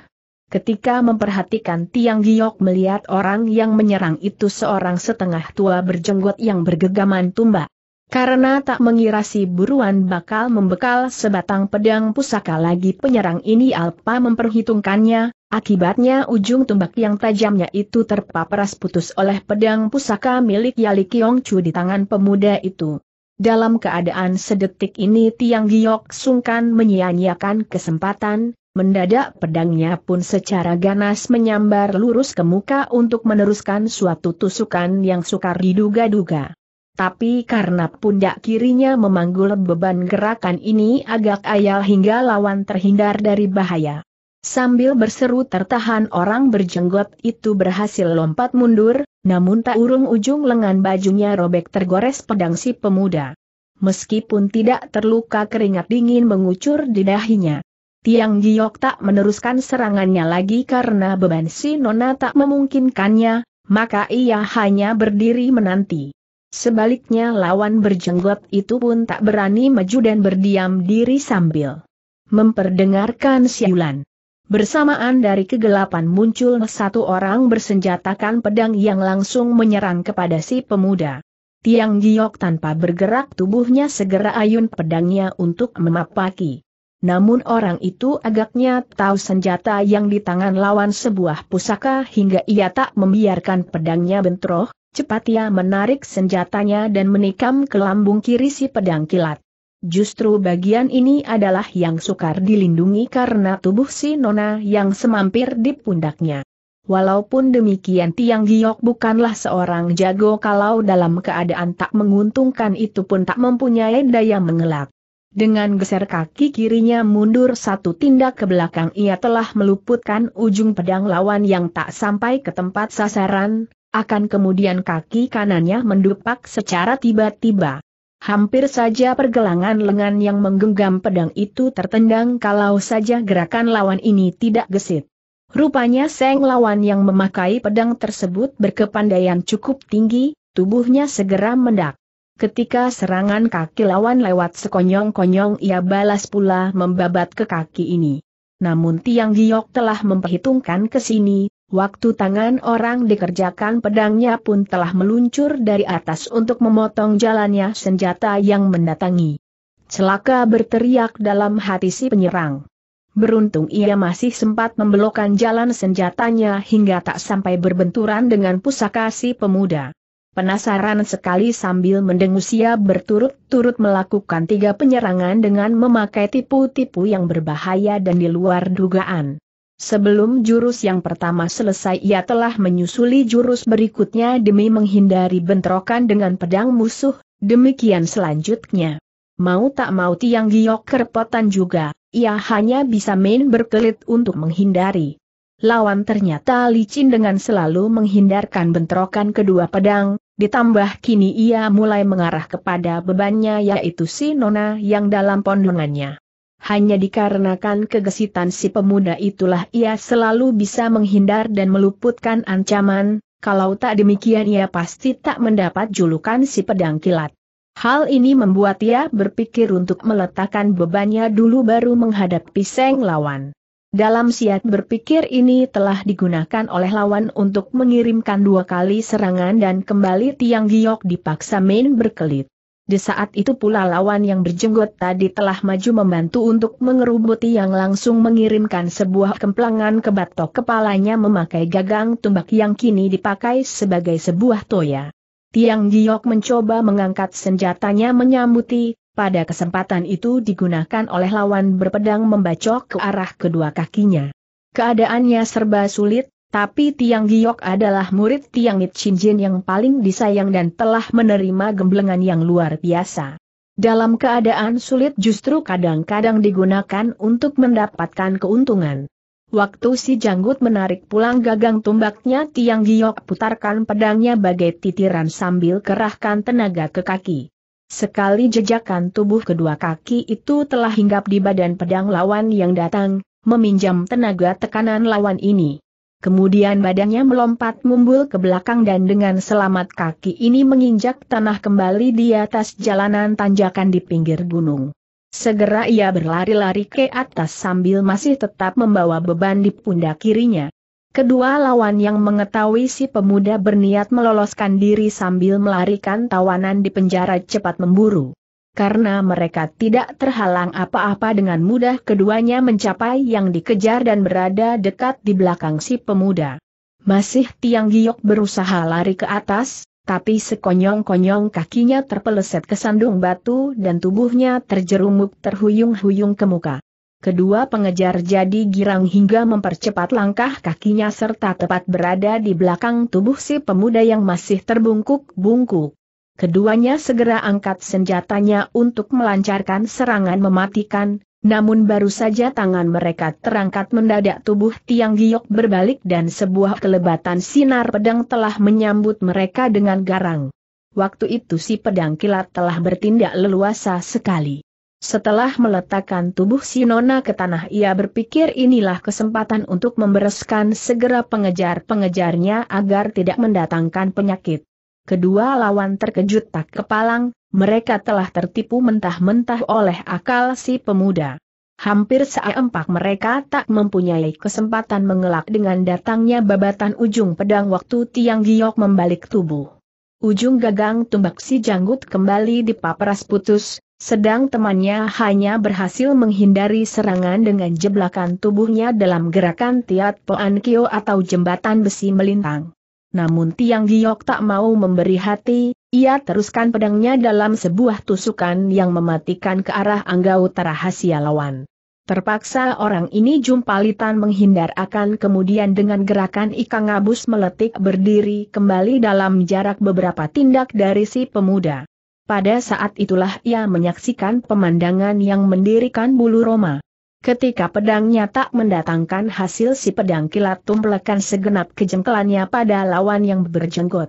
Ketika memperhatikan Tiang Giok melihat orang yang menyerang itu seorang setengah tua berjenggot yang bergegaman tumbak. Karena tak mengira si buruan bakal membekal sebatang pedang pusaka lagi penyerang ini Alpa memperhitungkannya, akibatnya ujung tumbak yang tajamnya itu terpaparas putus oleh pedang pusaka milik Yali Kiong Chu di tangan pemuda itu. Dalam keadaan sedetik ini Tiang Giok sungkan menyia-nyiakan kesempatan, mendadak pedangnya pun secara ganas menyambar lurus ke muka untuk meneruskan suatu tusukan yang sukar diduga-duga. Tapi karena pundak kirinya memanggul beban gerakan ini agak ayal hingga lawan terhindar dari bahaya. Sambil berseru tertahan orang berjenggot itu berhasil lompat mundur, namun tak urung ujung lengan bajunya robek tergores pedang si pemuda. Meskipun tidak terluka keringat dingin mengucur di dahinya. Tiang Giok tak meneruskan serangannya lagi karena beban si Nona tak memungkinkannya, maka ia hanya berdiri menanti. Sebaliknya lawan berjenggot itu pun tak berani maju dan berdiam diri sambil memperdengarkan siulan. Bersamaan dari kegelapan muncul satu orang bersenjatakan pedang yang langsung menyerang kepada si pemuda. Tiang Giok tanpa bergerak tubuhnya segera ayun pedangnya untuk memapaki. Namun orang itu agaknya tahu senjata yang di tangan lawan sebuah pusaka hingga ia tak membiarkan pedangnya bentroh, cepat ia menarik senjatanya dan menikam ke lambung kiri si pedang kilat. Justru bagian ini adalah yang sukar dilindungi karena tubuh si Nona yang semampir di pundaknya. Walaupun demikian Tiang Giok bukanlah seorang jago kalau dalam keadaan tak menguntungkan itu pun tak mempunyai daya mengelak. Dengan geser kaki kirinya mundur satu tindak ke belakang ia telah meluputkan ujung pedang lawan yang tak sampai ke tempat sasaran, akan kemudian kaki kanannya mendupak secara tiba-tiba. Hampir saja pergelangan lengan yang menggenggam pedang itu tertendang kalau saja gerakan lawan ini tidak gesit. Rupanya Seng lawan yang memakai pedang tersebut berkepandaian cukup tinggi, tubuhnya segera mendak. Ketika serangan kaki lawan lewat sekonyong-konyong ia balas pula membabat ke kaki ini. Namun Tiang Giok telah memperhitungkan ke sini, Waktu tangan orang dikerjakan pedangnya pun telah meluncur dari atas untuk memotong jalannya senjata yang mendatangi. Celaka berteriak dalam hati si penyerang. Beruntung ia masih sempat membelokkan jalan senjatanya hingga tak sampai berbenturan dengan pusaka si pemuda. Penasaran sekali sambil mendengus ia berturut-turut melakukan tiga penyerangan dengan memakai tipu-tipu yang berbahaya dan di luar dugaan. Sebelum jurus yang pertama selesai ia telah menyusuli jurus berikutnya demi menghindari bentrokan dengan pedang musuh, demikian selanjutnya. Mau tak mau tiang giok kerepotan juga, ia hanya bisa main berkelit untuk menghindari. Lawan ternyata licin dengan selalu menghindarkan bentrokan kedua pedang, ditambah kini ia mulai mengarah kepada bebannya yaitu si Nona yang dalam pondongannya hanya dikarenakan kegesitan si pemuda itulah ia selalu bisa menghindar dan meluputkan ancaman, kalau tak demikian ia pasti tak mendapat julukan si pedang kilat. Hal ini membuat ia berpikir untuk meletakkan bebannya dulu baru menghadapi seng lawan. Dalam siat berpikir ini telah digunakan oleh lawan untuk mengirimkan dua kali serangan dan kembali Tiang Giok dipaksa main berkelit. Di saat itu pula lawan yang berjenggot tadi telah maju membantu untuk mengerubuti yang langsung mengirimkan sebuah kemplangan ke batok kepalanya memakai gagang tumbak yang kini dipakai sebagai sebuah toya. Tiang Giok mencoba mengangkat senjatanya menyambuti, pada kesempatan itu digunakan oleh lawan berpedang membacok ke arah kedua kakinya. Keadaannya serba sulit, tapi Tiang Giok adalah murid Tiang Jin yang paling disayang dan telah menerima gemblengan yang luar biasa. Dalam keadaan sulit justru kadang-kadang digunakan untuk mendapatkan keuntungan. Waktu si janggut menarik pulang gagang tumbaknya, Tiang Giok putarkan pedangnya bagai titiran sambil kerahkan tenaga ke kaki. Sekali jejakan tubuh kedua kaki itu telah hinggap di badan pedang lawan yang datang, meminjam tenaga tekanan lawan ini. Kemudian badannya melompat mumbul ke belakang dan dengan selamat kaki ini menginjak tanah kembali di atas jalanan tanjakan di pinggir gunung. Segera ia berlari-lari ke atas sambil masih tetap membawa beban di pundak kirinya. Kedua lawan yang mengetahui si pemuda berniat meloloskan diri sambil melarikan tawanan di penjara cepat memburu karena mereka tidak terhalang apa-apa dengan mudah keduanya mencapai yang dikejar dan berada dekat di belakang si pemuda. Masih Tiang Giok berusaha lari ke atas, tapi sekonyong-konyong kakinya terpeleset ke sandung batu dan tubuhnya terjerumuk terhuyung-huyung ke muka. Kedua pengejar jadi girang hingga mempercepat langkah kakinya serta tepat berada di belakang tubuh si pemuda yang masih terbungkuk-bungkuk. Keduanya segera angkat senjatanya untuk melancarkan serangan mematikan, namun baru saja tangan mereka terangkat mendadak tubuh Tiang Giok berbalik dan sebuah kelebatan sinar pedang telah menyambut mereka dengan garang. Waktu itu si pedang kilat telah bertindak leluasa sekali. Setelah meletakkan tubuh si Nona ke tanah ia berpikir inilah kesempatan untuk membereskan segera pengejar-pengejarnya agar tidak mendatangkan penyakit. Kedua lawan terkejut tak kepalang, mereka telah tertipu mentah-mentah oleh akal si pemuda. Hampir seempak mereka tak mempunyai kesempatan mengelak dengan datangnya babatan ujung pedang waktu Tiang Giok membalik tubuh. Ujung gagang tumbak si janggut kembali dipapras putus, sedang temannya hanya berhasil menghindari serangan dengan jeblakan tubuhnya dalam gerakan tiat poan kio atau jembatan besi melintang. Namun Tiang Giok tak mau memberi hati, ia teruskan pedangnya dalam sebuah tusukan yang mematikan ke arah angga utara hasia lawan. Terpaksa orang ini jumpalitan menghindar akan kemudian dengan gerakan ikan ngabus meletik berdiri kembali dalam jarak beberapa tindak dari si pemuda. Pada saat itulah ia menyaksikan pemandangan yang mendirikan bulu Roma. Ketika pedangnya tak mendatangkan hasil si pedang kilat tumplekan segenap kejengkelannya pada lawan yang berjenggot.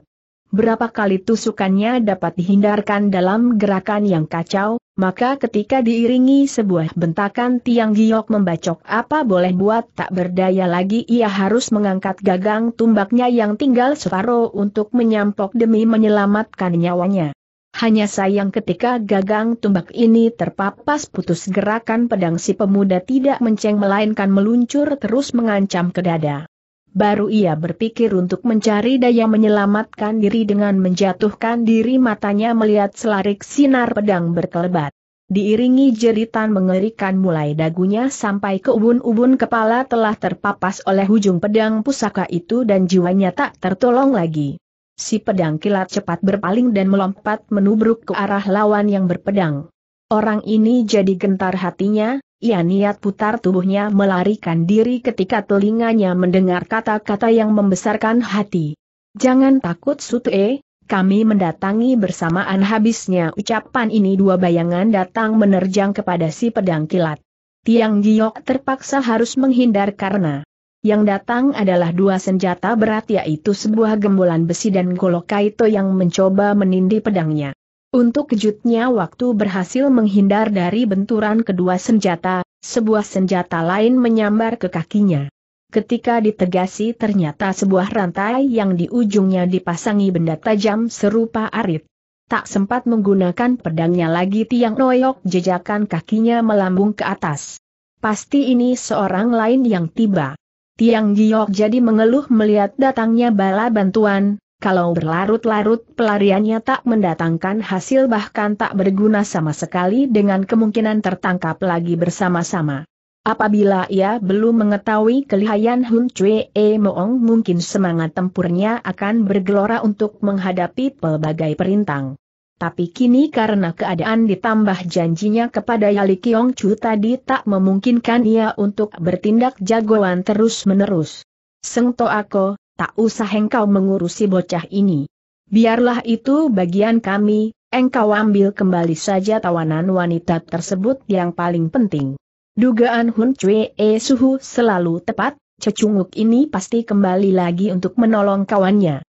Berapa kali tusukannya dapat dihindarkan dalam gerakan yang kacau, maka ketika diiringi sebuah bentakan tiang giok membacok apa boleh buat tak berdaya lagi ia harus mengangkat gagang tumbaknya yang tinggal separuh untuk menyampok demi menyelamatkan nyawanya. Hanya sayang ketika gagang tumbak ini terpapas putus gerakan pedang si pemuda tidak menceng melainkan meluncur terus mengancam ke dada. Baru ia berpikir untuk mencari daya menyelamatkan diri dengan menjatuhkan diri matanya melihat selarik sinar pedang berkelebat. Diiringi jeritan mengerikan mulai dagunya sampai ke ubun-ubun kepala telah terpapas oleh ujung pedang pusaka itu dan jiwanya tak tertolong lagi si pedang kilat cepat berpaling dan melompat menubruk ke arah lawan yang berpedang. Orang ini jadi gentar hatinya, ia niat putar tubuhnya melarikan diri ketika telinganya mendengar kata-kata yang membesarkan hati. Jangan takut Sutue, kami mendatangi bersamaan habisnya ucapan ini dua bayangan datang menerjang kepada si pedang kilat. Tiang Giok terpaksa harus menghindar karena yang datang adalah dua senjata berat yaitu sebuah gembolan besi dan golok kaito yang mencoba menindih pedangnya. Untuk kejutnya waktu berhasil menghindar dari benturan kedua senjata, sebuah senjata lain menyambar ke kakinya. Ketika ditegasi ternyata sebuah rantai yang di ujungnya dipasangi benda tajam serupa arit. Tak sempat menggunakan pedangnya lagi tiang noyok jejakan kakinya melambung ke atas. Pasti ini seorang lain yang tiba. Tiang Giok jadi mengeluh melihat datangnya bala bantuan, kalau berlarut-larut pelariannya tak mendatangkan hasil bahkan tak berguna sama sekali dengan kemungkinan tertangkap lagi bersama-sama. Apabila ia belum mengetahui kelihayan Hun Chue e Moong mungkin semangat tempurnya akan bergelora untuk menghadapi pelbagai perintang. Tapi kini karena keadaan ditambah janjinya kepada Yali Kiong Chu tadi tak memungkinkan ia untuk bertindak jagoan terus-menerus. Seng Ako, tak usah engkau mengurusi bocah ini. Biarlah itu bagian kami, engkau ambil kembali saja tawanan wanita tersebut yang paling penting. Dugaan Hun Chue E Suhu selalu tepat, cecunguk ini pasti kembali lagi untuk menolong kawannya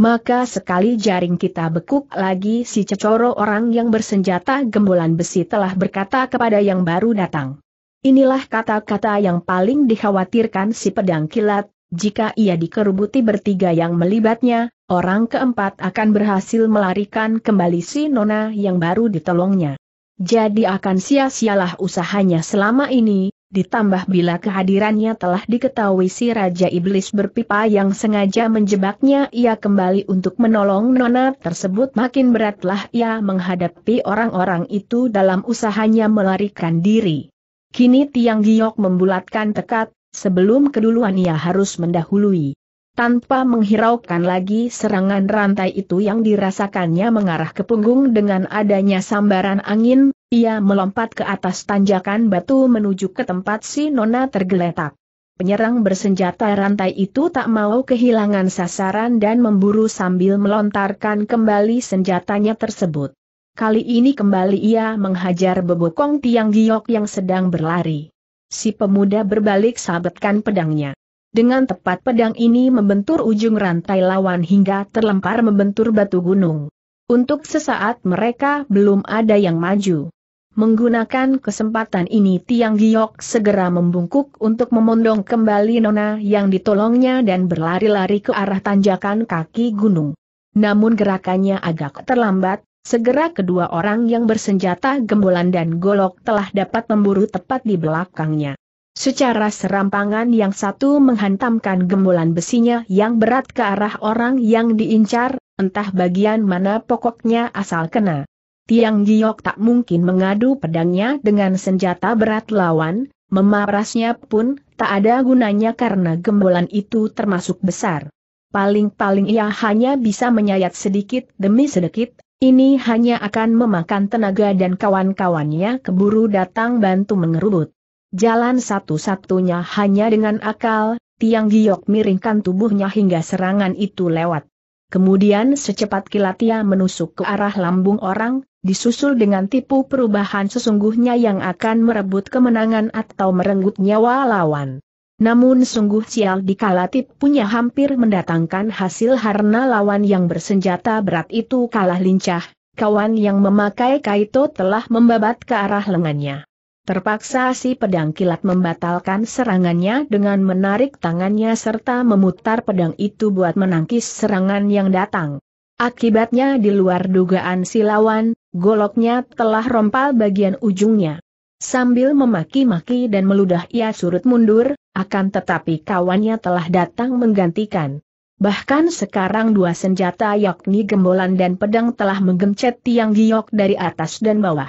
maka sekali jaring kita bekuk lagi si cecoro orang yang bersenjata gembolan besi telah berkata kepada yang baru datang. Inilah kata-kata yang paling dikhawatirkan si pedang kilat, jika ia dikerubuti bertiga yang melibatnya, orang keempat akan berhasil melarikan kembali si nona yang baru ditolongnya. Jadi akan sia-sialah usahanya selama ini, Ditambah bila kehadirannya telah diketahui si Raja Iblis berpipa yang sengaja menjebaknya ia kembali untuk menolong Nona tersebut makin beratlah ia menghadapi orang-orang itu dalam usahanya melarikan diri. Kini Tiang Giok membulatkan tekad, sebelum keduluan ia harus mendahului. Tanpa menghiraukan lagi serangan rantai itu yang dirasakannya mengarah ke punggung dengan adanya sambaran angin, ia melompat ke atas tanjakan batu menuju ke tempat si Nona tergeletak. Penyerang bersenjata rantai itu tak mau kehilangan sasaran dan memburu sambil melontarkan kembali senjatanya tersebut. Kali ini kembali ia menghajar bebokong tiang giok yang sedang berlari. Si pemuda berbalik sabetkan pedangnya. Dengan tepat pedang ini membentur ujung rantai lawan hingga terlempar membentur batu gunung. Untuk sesaat mereka belum ada yang maju. Menggunakan kesempatan ini Tiang Giok segera membungkuk untuk memondong kembali Nona yang ditolongnya dan berlari-lari ke arah tanjakan kaki gunung. Namun gerakannya agak terlambat, segera kedua orang yang bersenjata gembolan dan golok telah dapat memburu tepat di belakangnya. Secara serampangan yang satu menghantamkan gembolan besinya yang berat ke arah orang yang diincar, entah bagian mana pokoknya asal kena. Tiang Giok tak mungkin mengadu pedangnya dengan senjata berat lawan, memarasnya pun tak ada gunanya karena gembolan itu termasuk besar. Paling-paling ia hanya bisa menyayat sedikit demi sedikit, ini hanya akan memakan tenaga dan kawan-kawannya keburu datang bantu mengerubut. Jalan satu-satunya hanya dengan akal, Tiang Giok miringkan tubuhnya hingga serangan itu lewat. Kemudian secepat kilat ia menusuk ke arah lambung orang, disusul dengan tipu perubahan sesungguhnya yang akan merebut kemenangan atau merenggut nyawa lawan. Namun sungguh sial dikala punya hampir mendatangkan hasil karena lawan yang bersenjata berat itu kalah lincah, kawan yang memakai kaito telah membabat ke arah lengannya. Terpaksa si pedang kilat membatalkan serangannya dengan menarik tangannya serta memutar pedang itu buat menangkis serangan yang datang. Akibatnya di luar dugaan silawan, goloknya telah rompal bagian ujungnya. Sambil memaki-maki dan meludah ia surut mundur, akan tetapi kawannya telah datang menggantikan. Bahkan sekarang dua senjata yakni gembolan dan pedang telah menggencet tiang giok dari atas dan bawah.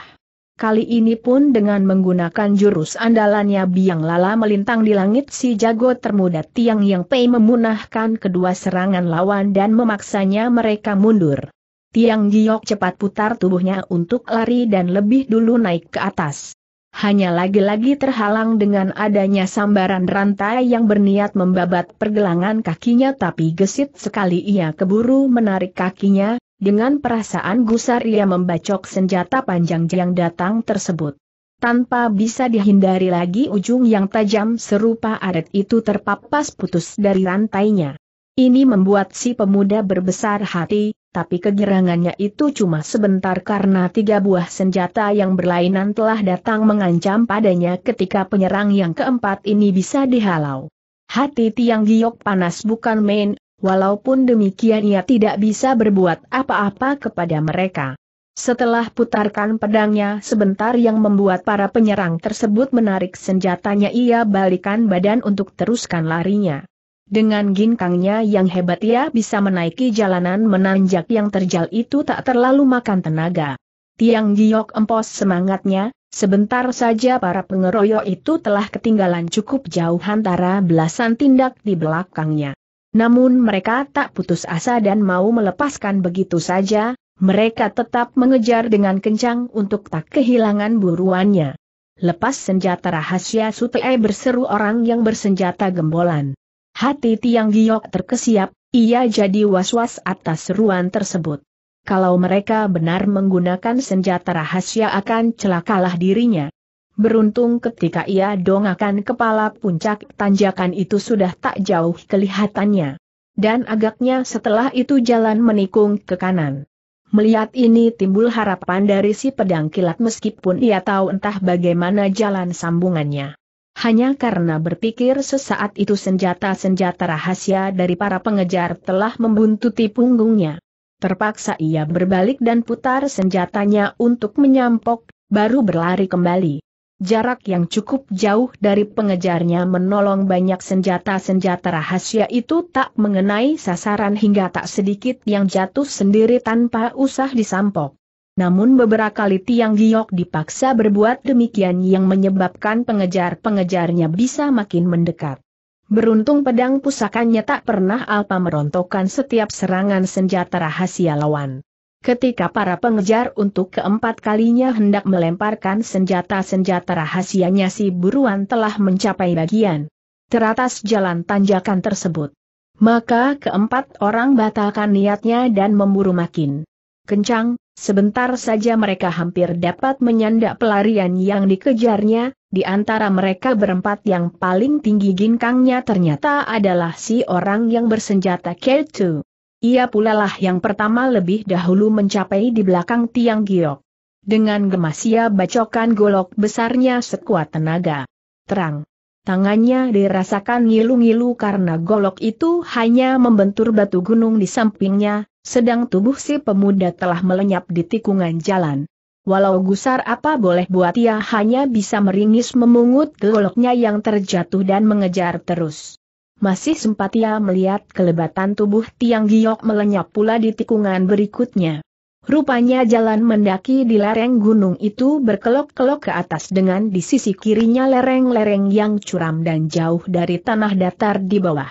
Kali ini pun dengan menggunakan jurus andalannya biang lala melintang di langit si jago termuda Tiang Yang Pei memunahkan kedua serangan lawan dan memaksanya mereka mundur. Tiang Giok cepat putar tubuhnya untuk lari dan lebih dulu naik ke atas. Hanya lagi-lagi terhalang dengan adanya sambaran rantai yang berniat membabat pergelangan kakinya tapi gesit sekali ia keburu menarik kakinya, dengan perasaan gusar ia membacok senjata panjang yang datang tersebut. Tanpa bisa dihindari lagi ujung yang tajam serupa aret itu terpapas putus dari rantainya. Ini membuat si pemuda berbesar hati, tapi kegirangannya itu cuma sebentar karena tiga buah senjata yang berlainan telah datang mengancam padanya ketika penyerang yang keempat ini bisa dihalau. Hati Tiang Giok panas bukan main, Walaupun demikian ia tidak bisa berbuat apa-apa kepada mereka. Setelah putarkan pedangnya sebentar yang membuat para penyerang tersebut menarik senjatanya ia balikan badan untuk teruskan larinya. Dengan ginkangnya yang hebat ia bisa menaiki jalanan menanjak yang terjal itu tak terlalu makan tenaga. Tiang giok empos semangatnya, sebentar saja para pengeroyok itu telah ketinggalan cukup jauh antara belasan tindak di belakangnya. Namun mereka tak putus asa dan mau melepaskan begitu saja, mereka tetap mengejar dengan kencang untuk tak kehilangan buruannya. Lepas senjata rahasia Sutei berseru orang yang bersenjata gembolan. Hati Tiang Giok terkesiap, ia jadi was-was atas seruan tersebut. Kalau mereka benar menggunakan senjata rahasia akan celakalah dirinya. Beruntung ketika ia dongakan kepala puncak tanjakan itu sudah tak jauh kelihatannya. Dan agaknya setelah itu jalan menikung ke kanan. Melihat ini timbul harapan dari si pedang kilat meskipun ia tahu entah bagaimana jalan sambungannya. Hanya karena berpikir sesaat itu senjata-senjata rahasia dari para pengejar telah membuntuti punggungnya. Terpaksa ia berbalik dan putar senjatanya untuk menyampok, baru berlari kembali jarak yang cukup jauh dari pengejarnya menolong banyak senjata-senjata rahasia itu tak mengenai sasaran hingga tak sedikit yang jatuh sendiri tanpa usah disampok. Namun beberapa kali Tiang Giok dipaksa berbuat demikian yang menyebabkan pengejar-pengejarnya bisa makin mendekat. Beruntung pedang pusakanya tak pernah alpa merontokkan setiap serangan senjata rahasia lawan. Ketika para pengejar untuk keempat kalinya hendak melemparkan senjata-senjata rahasianya si buruan telah mencapai bagian teratas jalan tanjakan tersebut. Maka keempat orang batalkan niatnya dan memburu makin kencang, sebentar saja mereka hampir dapat menyandak pelarian yang dikejarnya, di antara mereka berempat yang paling tinggi ginkangnya ternyata adalah si orang yang bersenjata K2. Ia pula lah yang pertama lebih dahulu mencapai di belakang tiang giok. Dengan gemas ia bacokan golok besarnya sekuat tenaga. Terang. Tangannya dirasakan ngilu-ngilu karena golok itu hanya membentur batu gunung di sampingnya, sedang tubuh si pemuda telah melenyap di tikungan jalan. Walau gusar apa boleh buat ia hanya bisa meringis memungut goloknya yang terjatuh dan mengejar terus. Masih sempat ia melihat kelebatan tubuh Tiang Giok melenyap pula di tikungan berikutnya. Rupanya jalan mendaki di lereng gunung itu berkelok-kelok ke atas dengan di sisi kirinya lereng-lereng yang curam dan jauh dari tanah datar di bawah.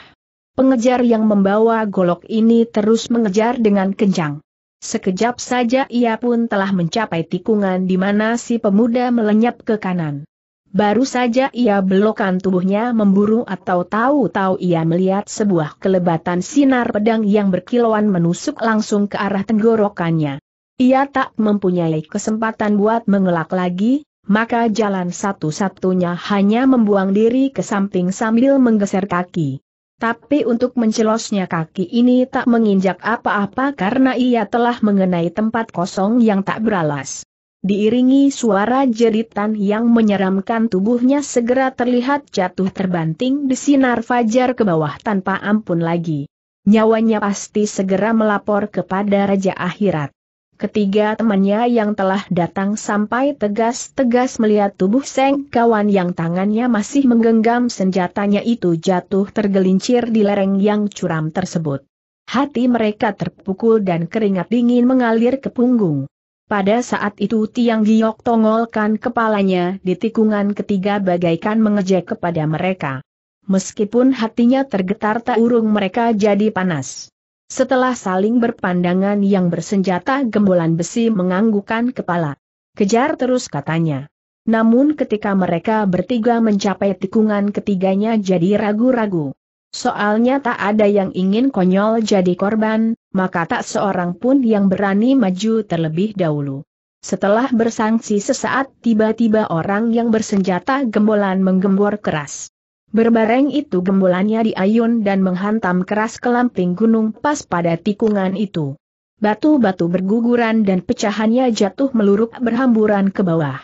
Pengejar yang membawa golok ini terus mengejar dengan kencang. Sekejap saja ia pun telah mencapai tikungan di mana si pemuda melenyap ke kanan. Baru saja ia belokan tubuhnya memburu atau tahu-tahu ia melihat sebuah kelebatan sinar pedang yang berkilauan menusuk langsung ke arah tenggorokannya. Ia tak mempunyai kesempatan buat mengelak lagi, maka jalan satu-satunya hanya membuang diri ke samping sambil menggeser kaki. Tapi untuk mencelosnya kaki ini tak menginjak apa-apa karena ia telah mengenai tempat kosong yang tak beralas diiringi suara jeritan yang menyeramkan tubuhnya segera terlihat jatuh terbanting di sinar fajar ke bawah tanpa ampun lagi. Nyawanya pasti segera melapor kepada Raja Akhirat. Ketiga temannya yang telah datang sampai tegas-tegas melihat tubuh Seng kawan yang tangannya masih menggenggam senjatanya itu jatuh tergelincir di lereng yang curam tersebut. Hati mereka terpukul dan keringat dingin mengalir ke punggung. Pada saat itu Tiang Giok tongolkan kepalanya di tikungan ketiga bagaikan mengejek kepada mereka. Meskipun hatinya tergetar tak urung mereka jadi panas. Setelah saling berpandangan yang bersenjata gembolan besi menganggukan kepala. Kejar terus katanya. Namun ketika mereka bertiga mencapai tikungan ketiganya jadi ragu-ragu. Soalnya tak ada yang ingin konyol jadi korban, maka tak seorang pun yang berani maju terlebih dahulu. Setelah bersangsi sesaat tiba-tiba orang yang bersenjata gembolan menggembor keras. Berbareng itu gembolannya diayun dan menghantam keras ke lamping gunung pas pada tikungan itu. Batu-batu berguguran dan pecahannya jatuh meluruk berhamburan ke bawah.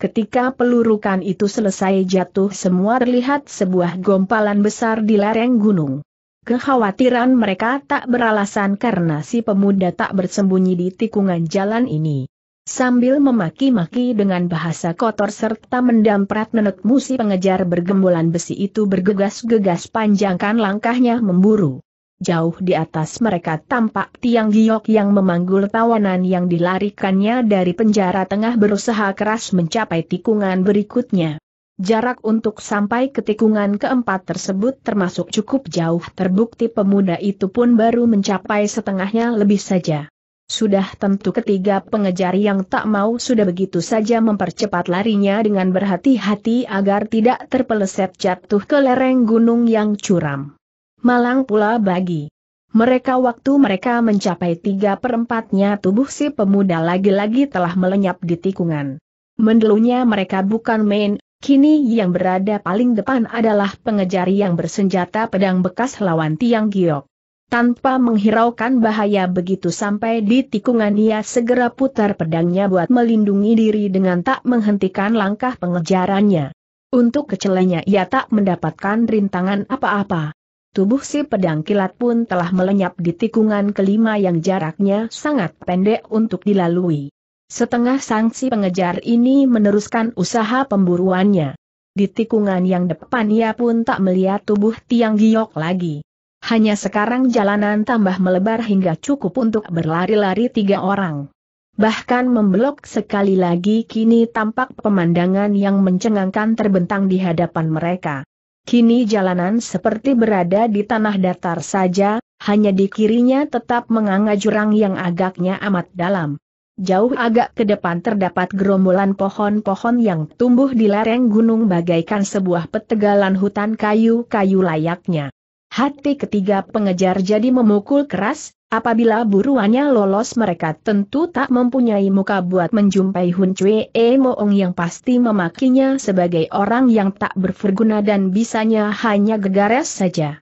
Ketika pelurukan itu selesai jatuh semua terlihat sebuah gompalan besar di lereng gunung. Kekhawatiran mereka tak beralasan karena si pemuda tak bersembunyi di tikungan jalan ini. Sambil memaki-maki dengan bahasa kotor serta mendamprat nenek musi pengejar bergembolan besi itu bergegas-gegas panjangkan langkahnya memburu. Jauh di atas mereka tampak tiang giok yang memanggul tawanan yang dilarikannya dari penjara tengah berusaha keras mencapai tikungan berikutnya. Jarak untuk sampai ke tikungan keempat tersebut termasuk cukup jauh terbukti pemuda itu pun baru mencapai setengahnya lebih saja. Sudah tentu ketiga pengejar yang tak mau sudah begitu saja mempercepat larinya dengan berhati-hati agar tidak terpeleset jatuh ke lereng gunung yang curam. Malang pula bagi mereka waktu mereka mencapai tiga perempatnya tubuh si pemuda lagi-lagi telah melenyap di tikungan. Mendelunya mereka bukan main, Kini yang berada paling depan adalah pengejar yang bersenjata pedang bekas lawan Tiang Giok. Tanpa menghiraukan bahaya begitu sampai di tikungan ia segera putar pedangnya buat melindungi diri dengan tak menghentikan langkah pengejarannya. Untuk kecelanya ia tak mendapatkan rintangan apa-apa. Tubuh si pedang kilat pun telah melenyap di tikungan kelima yang jaraknya sangat pendek untuk dilalui. Setengah sanksi pengejar ini meneruskan usaha pemburuannya. Di tikungan yang depan ia pun tak melihat tubuh Tiang Giok lagi. Hanya sekarang jalanan tambah melebar hingga cukup untuk berlari-lari tiga orang. Bahkan membelok sekali lagi kini tampak pemandangan yang mencengangkan terbentang di hadapan mereka. Kini jalanan seperti berada di tanah datar saja, hanya di kirinya tetap menganga jurang yang agaknya amat dalam. Jauh agak ke depan terdapat gerombolan pohon-pohon yang tumbuh di lereng gunung bagaikan sebuah petegalan hutan kayu-kayu layaknya. Hati ketiga pengejar jadi memukul keras, apabila buruannya lolos mereka tentu tak mempunyai muka buat menjumpai Hun Chue e Moong yang pasti memakinya sebagai orang yang tak berferguna dan bisanya hanya gegares saja.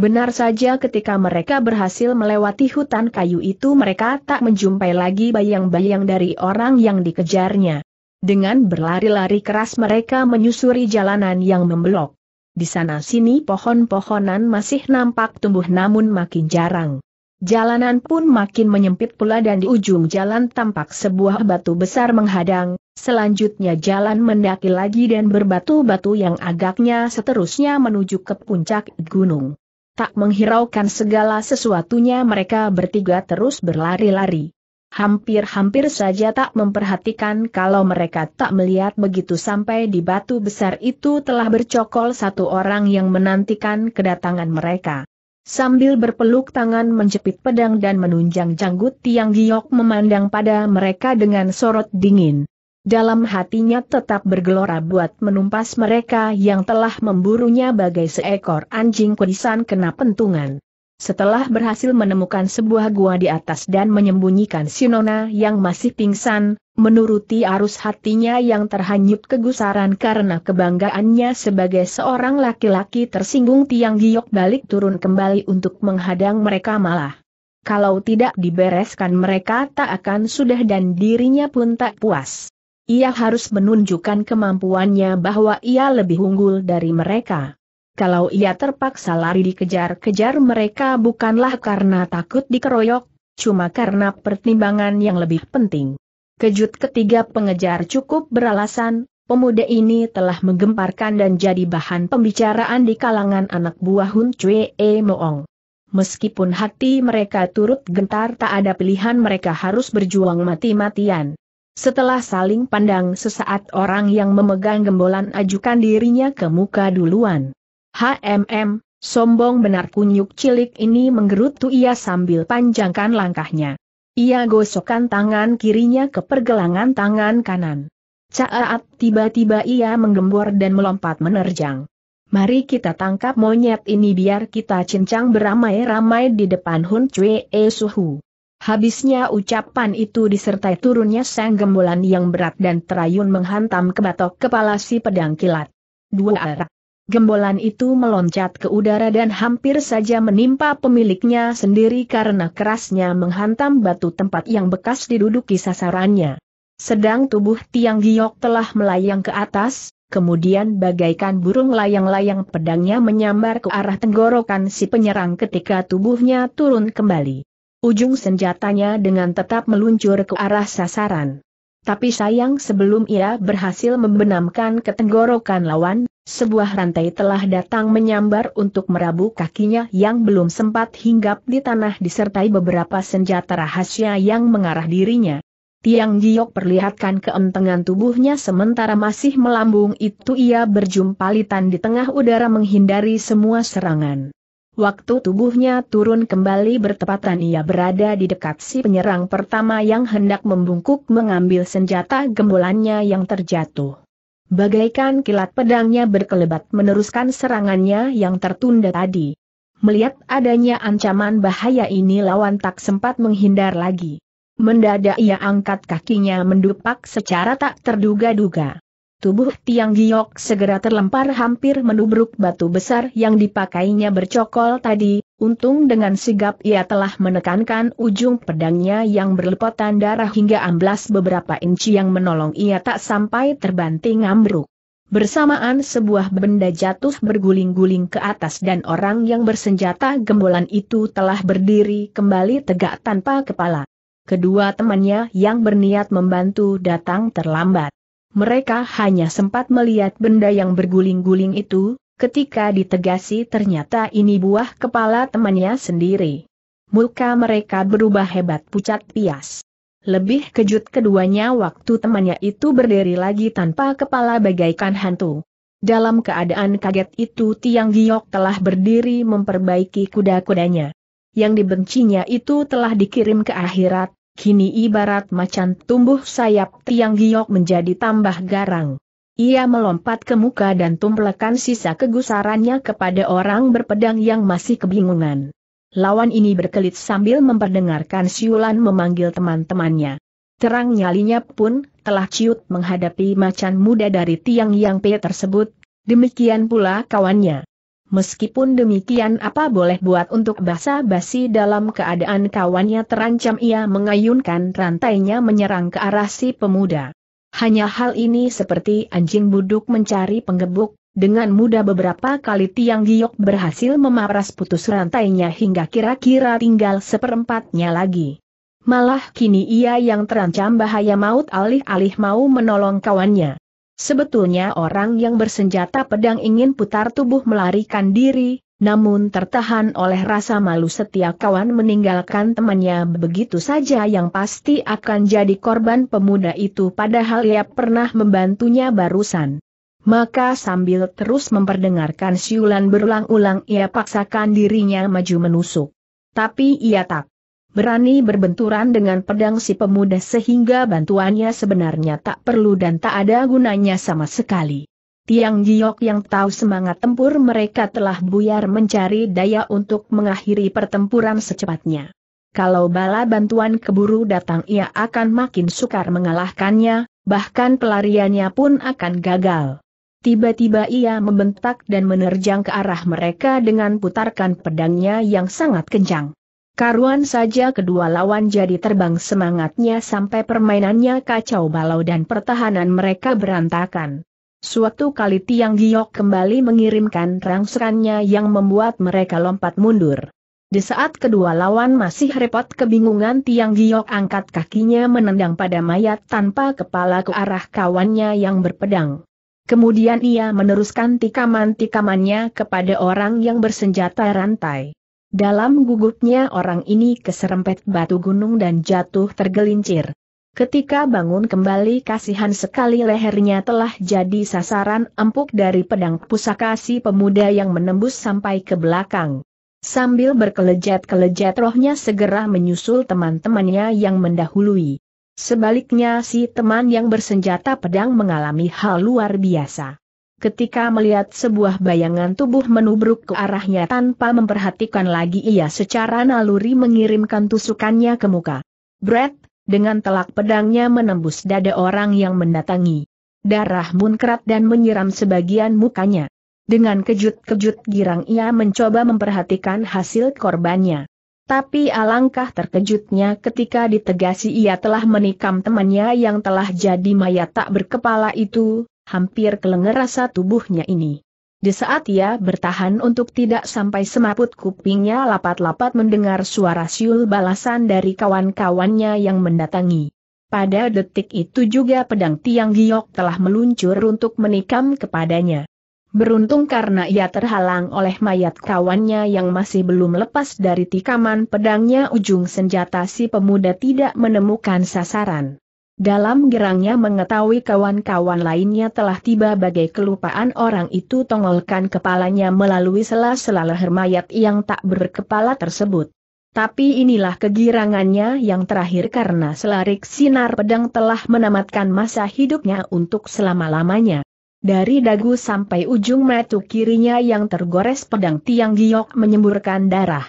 Benar saja ketika mereka berhasil melewati hutan kayu itu mereka tak menjumpai lagi bayang-bayang dari orang yang dikejarnya. Dengan berlari-lari keras mereka menyusuri jalanan yang membelok. Di sana-sini pohon-pohonan masih nampak tumbuh namun makin jarang. Jalanan pun makin menyempit pula dan di ujung jalan tampak sebuah batu besar menghadang, selanjutnya jalan mendaki lagi dan berbatu-batu yang agaknya seterusnya menuju ke puncak gunung. Tak menghiraukan segala sesuatunya mereka bertiga terus berlari-lari. Hampir-hampir saja tak memperhatikan kalau mereka tak melihat begitu sampai di batu besar itu telah bercokol satu orang yang menantikan kedatangan mereka. Sambil berpeluk tangan menjepit pedang dan menunjang janggut Tiang Giok memandang pada mereka dengan sorot dingin. Dalam hatinya tetap bergelora buat menumpas mereka yang telah memburunya bagai seekor anjing kudisan kena pentungan. Setelah berhasil menemukan sebuah gua di atas dan menyembunyikan Sinona yang masih pingsan, menuruti arus hatinya yang terhanyut kegusaran karena kebanggaannya sebagai seorang laki-laki tersinggung tiang giok balik turun kembali untuk menghadang mereka malah. Kalau tidak dibereskan mereka tak akan sudah dan dirinya pun tak puas. Ia harus menunjukkan kemampuannya bahwa ia lebih unggul dari mereka. Kalau ia terpaksa lari dikejar-kejar mereka bukanlah karena takut dikeroyok, cuma karena pertimbangan yang lebih penting. Kejut ketiga pengejar cukup beralasan, pemuda ini telah menggemparkan dan jadi bahan pembicaraan di kalangan anak buah Hun Cue E Moong. Meskipun hati mereka turut gentar tak ada pilihan mereka harus berjuang mati-matian. Setelah saling pandang sesaat orang yang memegang gembolan ajukan dirinya ke muka duluan. HMM, sombong benar kunyuk cilik ini menggerutu ia sambil panjangkan langkahnya. Ia gosokkan tangan kirinya ke pergelangan tangan kanan. Caat tiba-tiba ia menggembor dan melompat menerjang. Mari kita tangkap monyet ini biar kita cincang beramai-ramai di depan Hun Chue E Suhu. Habisnya ucapan itu disertai turunnya sang gembolan yang berat dan terayun menghantam ke batok kepala si pedang kilat. Dua arah. Gembolan itu meloncat ke udara dan hampir saja menimpa pemiliknya sendiri karena kerasnya menghantam batu tempat yang bekas diduduki sasarannya. Sedang tubuh Tiang Giok telah melayang ke atas, kemudian bagaikan burung layang-layang pedangnya menyambar ke arah tenggorokan si penyerang ketika tubuhnya turun kembali. Ujung senjatanya dengan tetap meluncur ke arah sasaran. Tapi sayang sebelum ia berhasil membenamkan ketenggorokan lawan, sebuah rantai telah datang menyambar untuk merabu kakinya yang belum sempat hinggap di tanah disertai beberapa senjata rahasia yang mengarah dirinya. Tiang Giok perlihatkan keentengan tubuhnya sementara masih melambung itu ia berjumpalitan di tengah udara menghindari semua serangan. Waktu tubuhnya turun kembali bertepatan ia berada di dekat si penyerang pertama yang hendak membungkuk mengambil senjata gembolannya yang terjatuh. Bagaikan kilat pedangnya berkelebat meneruskan serangannya yang tertunda tadi. Melihat adanya ancaman bahaya ini lawan tak sempat menghindar lagi. Mendadak ia angkat kakinya mendupak secara tak terduga-duga. Tubuh Tiang Giok segera terlempar hampir menubruk batu besar yang dipakainya bercokol tadi, untung dengan sigap ia telah menekankan ujung pedangnya yang berlepotan darah hingga amblas beberapa inci yang menolong ia tak sampai terbanting ambruk. Bersamaan sebuah benda jatuh berguling-guling ke atas dan orang yang bersenjata gembolan itu telah berdiri kembali tegak tanpa kepala. Kedua temannya yang berniat membantu datang terlambat. Mereka hanya sempat melihat benda yang berguling-guling itu, ketika ditegasi ternyata ini buah kepala temannya sendiri. Muka mereka berubah hebat pucat pias. Lebih kejut keduanya waktu temannya itu berdiri lagi tanpa kepala bagaikan hantu. Dalam keadaan kaget itu Tiang Giok telah berdiri memperbaiki kuda-kudanya. Yang dibencinya itu telah dikirim ke akhirat, kini ibarat macan tumbuh sayap tiang giok menjadi tambah garang. Ia melompat ke muka dan tumplekan sisa kegusarannya kepada orang berpedang yang masih kebingungan. Lawan ini berkelit sambil memperdengarkan siulan memanggil teman-temannya. Terang nyalinya pun telah ciut menghadapi macan muda dari tiang yang P tersebut, demikian pula kawannya. Meskipun demikian apa boleh buat untuk basa-basi dalam keadaan kawannya terancam ia mengayunkan rantainya menyerang ke arah si pemuda. Hanya hal ini seperti anjing buduk mencari penggebuk, dengan mudah beberapa kali Tiang Giok berhasil memaras putus rantainya hingga kira-kira tinggal seperempatnya lagi. Malah kini ia yang terancam bahaya maut alih-alih mau menolong kawannya. Sebetulnya orang yang bersenjata pedang ingin putar tubuh melarikan diri, namun tertahan oleh rasa malu setia kawan meninggalkan temannya begitu saja yang pasti akan jadi korban pemuda itu padahal ia pernah membantunya barusan. Maka sambil terus memperdengarkan siulan berulang-ulang ia paksakan dirinya maju menusuk. Tapi ia tak berani berbenturan dengan pedang si pemuda sehingga bantuannya sebenarnya tak perlu dan tak ada gunanya sama sekali. Tiang Giok yang tahu semangat tempur mereka telah buyar mencari daya untuk mengakhiri pertempuran secepatnya. Kalau bala bantuan keburu datang ia akan makin sukar mengalahkannya, bahkan pelariannya pun akan gagal. Tiba-tiba ia membentak dan menerjang ke arah mereka dengan putarkan pedangnya yang sangat kencang. Karuan saja kedua lawan jadi terbang semangatnya sampai permainannya kacau balau dan pertahanan mereka berantakan. Suatu kali Tiang Giok kembali mengirimkan rangserannya yang membuat mereka lompat mundur. Di saat kedua lawan masih repot kebingungan Tiang Giok angkat kakinya menendang pada mayat tanpa kepala ke arah kawannya yang berpedang. Kemudian ia meneruskan tikaman-tikamannya kepada orang yang bersenjata rantai. Dalam gugupnya orang ini keserempet batu gunung dan jatuh tergelincir. Ketika bangun kembali kasihan sekali lehernya telah jadi sasaran empuk dari pedang pusaka si pemuda yang menembus sampai ke belakang. Sambil berkelejat-kelejat rohnya segera menyusul teman-temannya yang mendahului. Sebaliknya si teman yang bersenjata pedang mengalami hal luar biasa ketika melihat sebuah bayangan tubuh menubruk ke arahnya tanpa memperhatikan lagi ia secara naluri mengirimkan tusukannya ke muka. Brett, dengan telak pedangnya menembus dada orang yang mendatangi. Darah munkrat dan menyiram sebagian mukanya. Dengan kejut-kejut girang ia mencoba memperhatikan hasil korbannya. Tapi alangkah terkejutnya ketika ditegasi ia telah menikam temannya yang telah jadi mayat tak berkepala itu, hampir kelenger rasa tubuhnya ini. Di saat ia bertahan untuk tidak sampai semaput kupingnya lapat-lapat mendengar suara siul balasan dari kawan-kawannya yang mendatangi. Pada detik itu juga pedang Tiang Giok telah meluncur untuk menikam kepadanya. Beruntung karena ia terhalang oleh mayat kawannya yang masih belum lepas dari tikaman pedangnya ujung senjata si pemuda tidak menemukan sasaran. Dalam gerangnya mengetahui kawan-kawan lainnya telah tiba bagai kelupaan orang itu tongolkan kepalanya melalui sela-sela leher mayat yang tak berkepala tersebut. Tapi inilah kegirangannya yang terakhir karena selarik sinar pedang telah menamatkan masa hidupnya untuk selama-lamanya. Dari dagu sampai ujung metu kirinya yang tergores pedang tiang giok menyemburkan darah.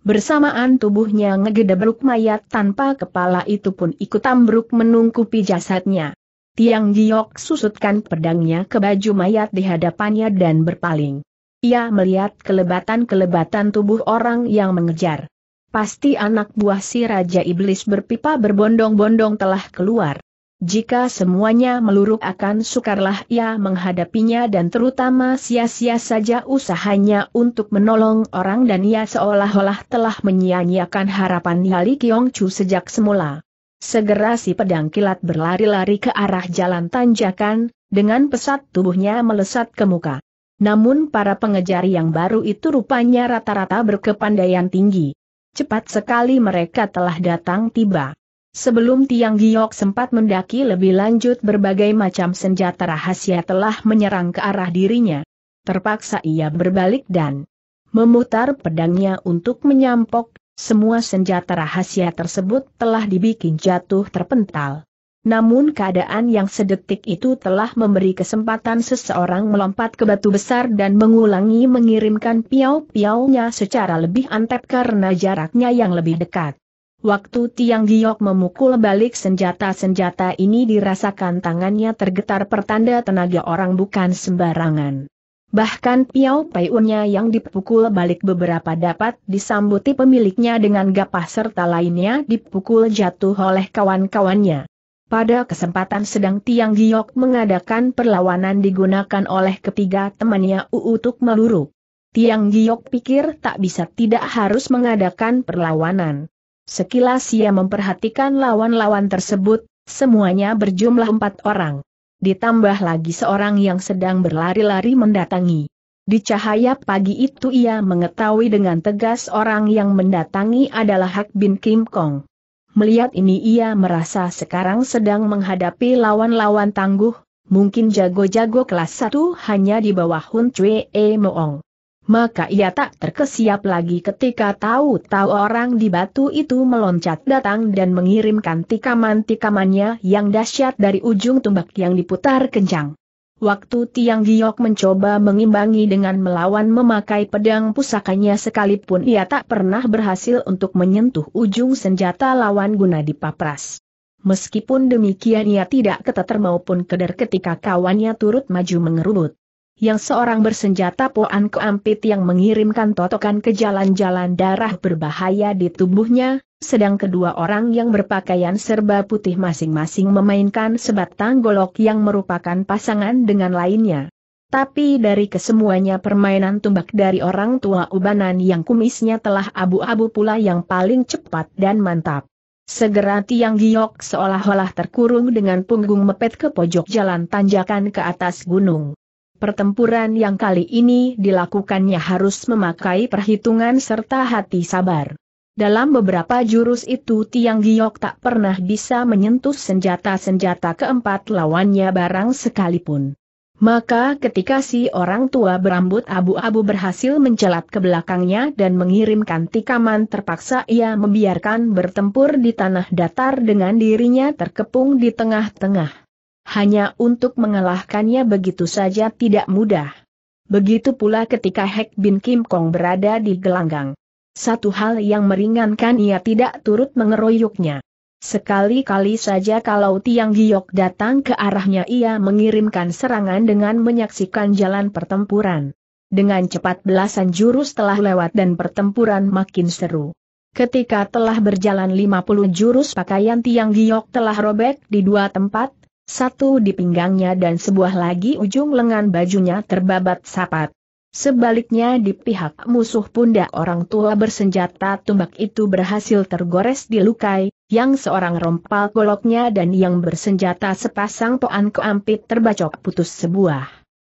Bersamaan tubuhnya ngegedebruk mayat tanpa kepala itu pun ikut ambruk menungkupi jasadnya. Tiang Giok susutkan pedangnya ke baju mayat di hadapannya dan berpaling. Ia melihat kelebatan-kelebatan tubuh orang yang mengejar. Pasti anak buah si Raja Iblis berpipa berbondong-bondong telah keluar. Jika semuanya meluruk akan sukarlah ia menghadapinya dan terutama sia-sia saja usahanya untuk menolong orang dan ia seolah-olah telah menyia-nyiakan harapan Yali Kiong Chu sejak semula. Segera si pedang kilat berlari-lari ke arah jalan tanjakan, dengan pesat tubuhnya melesat ke muka. Namun para pengejar yang baru itu rupanya rata-rata berkepandaian tinggi. Cepat sekali mereka telah datang tiba. Sebelum Tiang Giok sempat mendaki lebih lanjut berbagai macam senjata rahasia telah menyerang ke arah dirinya. Terpaksa ia berbalik dan memutar pedangnya untuk menyampok, semua senjata rahasia tersebut telah dibikin jatuh terpental. Namun keadaan yang sedetik itu telah memberi kesempatan seseorang melompat ke batu besar dan mengulangi mengirimkan piau-piaunya secara lebih antep karena jaraknya yang lebih dekat. Waktu Tiang Giok memukul balik senjata-senjata ini dirasakan tangannya tergetar pertanda tenaga orang bukan sembarangan. Bahkan Piao Paiunnya yang dipukul balik beberapa dapat disambuti pemiliknya dengan gapah serta lainnya dipukul jatuh oleh kawan-kawannya. Pada kesempatan sedang Tiang Giok mengadakan perlawanan digunakan oleh ketiga temannya untuk Meluru. Tiang Giok pikir tak bisa tidak harus mengadakan perlawanan. Sekilas ia memperhatikan lawan-lawan tersebut, semuanya berjumlah empat orang. Ditambah lagi seorang yang sedang berlari-lari mendatangi. Di cahaya pagi itu ia mengetahui dengan tegas orang yang mendatangi adalah Hak Bin Kim Kong. Melihat ini ia merasa sekarang sedang menghadapi lawan-lawan tangguh, mungkin jago-jago kelas satu hanya di bawah Hun Chue E Moong maka ia tak terkesiap lagi ketika tahu-tahu orang di batu itu meloncat datang dan mengirimkan tikaman-tikamannya yang dahsyat dari ujung tumbak yang diputar kencang. Waktu Tiang Giok mencoba mengimbangi dengan melawan memakai pedang pusakanya sekalipun ia tak pernah berhasil untuk menyentuh ujung senjata lawan guna dipapras. Meskipun demikian ia tidak keteter maupun keder ketika kawannya turut maju mengerubut yang seorang bersenjata Poan Keampit yang mengirimkan totokan ke jalan-jalan darah berbahaya di tubuhnya, sedang kedua orang yang berpakaian serba putih masing-masing memainkan sebatang golok yang merupakan pasangan dengan lainnya. Tapi dari kesemuanya permainan tumbak dari orang tua ubanan yang kumisnya telah abu-abu pula yang paling cepat dan mantap. Segera Tiang Giok seolah-olah terkurung dengan punggung mepet ke pojok jalan tanjakan ke atas gunung. Pertempuran yang kali ini dilakukannya harus memakai perhitungan serta hati sabar. Dalam beberapa jurus itu Tiang Giok tak pernah bisa menyentuh senjata-senjata keempat lawannya barang sekalipun. Maka ketika si orang tua berambut abu-abu berhasil mencelat ke belakangnya dan mengirimkan tikaman terpaksa ia membiarkan bertempur di tanah datar dengan dirinya terkepung di tengah-tengah hanya untuk mengalahkannya begitu saja tidak mudah. Begitu pula ketika Hek Bin Kim Kong berada di gelanggang. Satu hal yang meringankan ia tidak turut mengeroyoknya. Sekali-kali saja kalau Tiang Giok datang ke arahnya ia mengirimkan serangan dengan menyaksikan jalan pertempuran. Dengan cepat belasan jurus telah lewat dan pertempuran makin seru. Ketika telah berjalan 50 jurus pakaian Tiang Giok telah robek di dua tempat, satu di pinggangnya dan sebuah lagi ujung lengan bajunya terbabat sapat. Sebaliknya di pihak musuh pundak orang tua bersenjata tumbak itu berhasil tergores dilukai, yang seorang rompal goloknya dan yang bersenjata sepasang poan keampit terbacok putus sebuah.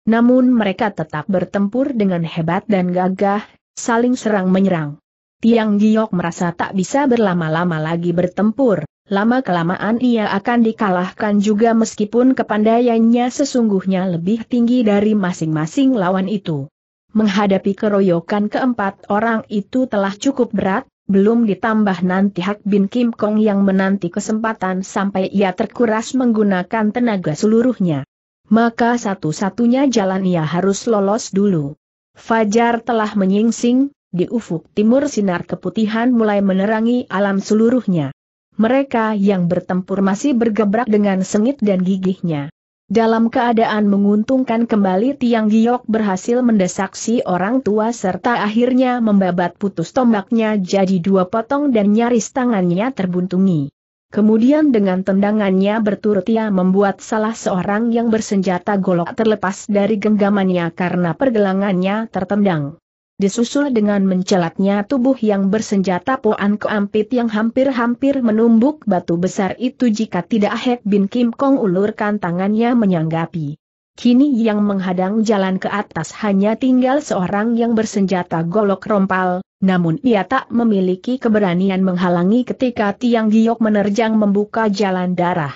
Namun mereka tetap bertempur dengan hebat dan gagah, saling serang menyerang. Tiang Giok merasa tak bisa berlama-lama lagi bertempur, lama-kelamaan ia akan dikalahkan juga meskipun kepandaiannya sesungguhnya lebih tinggi dari masing-masing lawan itu. Menghadapi keroyokan keempat orang itu telah cukup berat, belum ditambah nanti Hak Bin Kim Kong yang menanti kesempatan sampai ia terkuras menggunakan tenaga seluruhnya. Maka satu-satunya jalan ia harus lolos dulu. Fajar telah menyingsing, di ufuk timur sinar keputihan mulai menerangi alam seluruhnya mereka yang bertempur masih bergebrak dengan sengit dan gigihnya. Dalam keadaan menguntungkan kembali Tiang Giok berhasil mendesak si orang tua serta akhirnya membabat putus tombaknya jadi dua potong dan nyaris tangannya terbuntungi. Kemudian dengan tendangannya berturut ia membuat salah seorang yang bersenjata golok terlepas dari genggamannya karena pergelangannya tertendang disusul dengan mencelatnya tubuh yang bersenjata Poan Keampit yang hampir-hampir menumbuk batu besar itu jika tidak Hek Bin Kim Kong ulurkan tangannya menyanggapi. Kini yang menghadang jalan ke atas hanya tinggal seorang yang bersenjata golok rompal, namun ia tak memiliki keberanian menghalangi ketika Tiang Giok menerjang membuka jalan darah.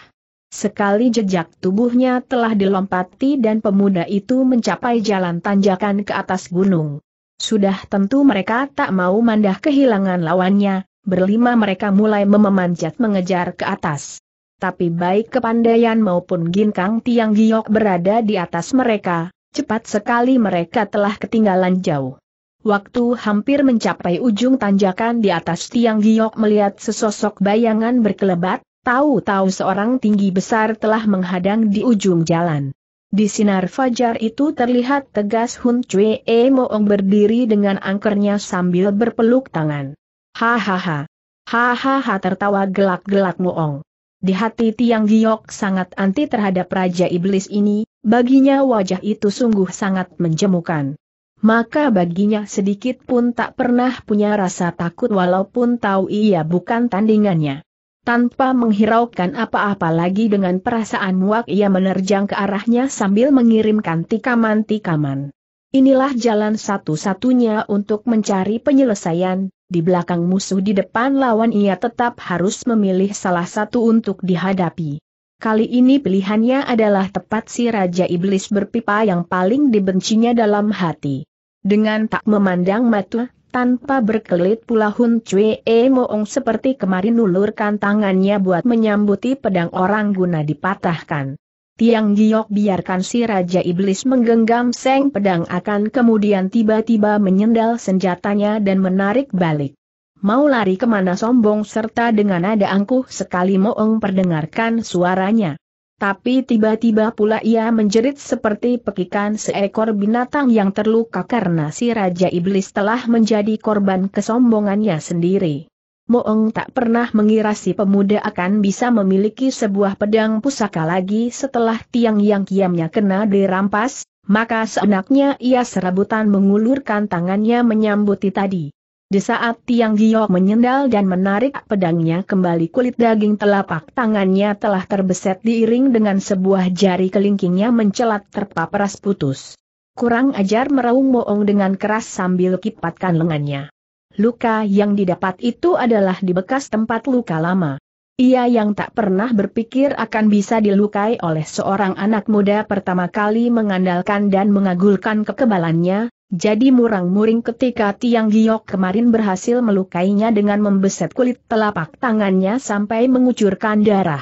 Sekali jejak tubuhnya telah dilompati dan pemuda itu mencapai jalan tanjakan ke atas gunung. Sudah tentu mereka tak mau mandah kehilangan lawannya, berlima mereka mulai memanjat mengejar ke atas. Tapi baik kepandaian maupun ginkang tiang giok berada di atas mereka, cepat sekali mereka telah ketinggalan jauh. Waktu hampir mencapai ujung tanjakan di atas tiang giok melihat sesosok bayangan berkelebat, tahu-tahu seorang tinggi besar telah menghadang di ujung jalan. Di sinar fajar itu terlihat tegas Hun Chue Moong berdiri dengan angkernya sambil berpeluk tangan. Hahaha. Hahaha tertawa gelak-gelak Moong. Di hati Tiang Giok sangat anti terhadap Raja Iblis ini, baginya wajah itu sungguh sangat menjemukan. Maka baginya sedikit pun tak pernah punya rasa takut walaupun tahu ia bukan tandingannya. Tanpa menghiraukan apa-apa lagi dengan perasaan muak ia menerjang ke arahnya sambil mengirimkan tikaman-tikaman. Inilah jalan satu-satunya untuk mencari penyelesaian, di belakang musuh di depan lawan ia tetap harus memilih salah satu untuk dihadapi. Kali ini pilihannya adalah tepat si Raja Iblis berpipa yang paling dibencinya dalam hati. Dengan tak memandang mata, tanpa berkelit pula Hun e Moong seperti kemarin ulurkan tangannya buat menyambuti pedang orang guna dipatahkan. Tiang Giok biarkan si Raja Iblis menggenggam seng pedang akan kemudian tiba-tiba menyendal senjatanya dan menarik balik. Mau lari kemana sombong serta dengan ada angkuh sekali Moong perdengarkan suaranya. Tapi tiba-tiba pula ia menjerit seperti pekikan seekor binatang yang terluka karena si Raja Iblis telah menjadi korban kesombongannya sendiri. Moeng tak pernah mengira si pemuda akan bisa memiliki sebuah pedang pusaka lagi setelah tiang yang kiamnya kena dirampas, maka seenaknya ia serabutan mengulurkan tangannya menyambuti tadi. Di saat Tiang Giok menyendal dan menarik pedangnya kembali kulit daging telapak tangannya telah terbeset diiring dengan sebuah jari kelingkingnya mencelat terpaperas putus. Kurang ajar meraung moong dengan keras sambil kipatkan lengannya. Luka yang didapat itu adalah di bekas tempat luka lama. Ia yang tak pernah berpikir akan bisa dilukai oleh seorang anak muda pertama kali mengandalkan dan mengagulkan kekebalannya, jadi murang-muring ketika Tiang Giok kemarin berhasil melukainya dengan membeset kulit telapak tangannya sampai mengucurkan darah.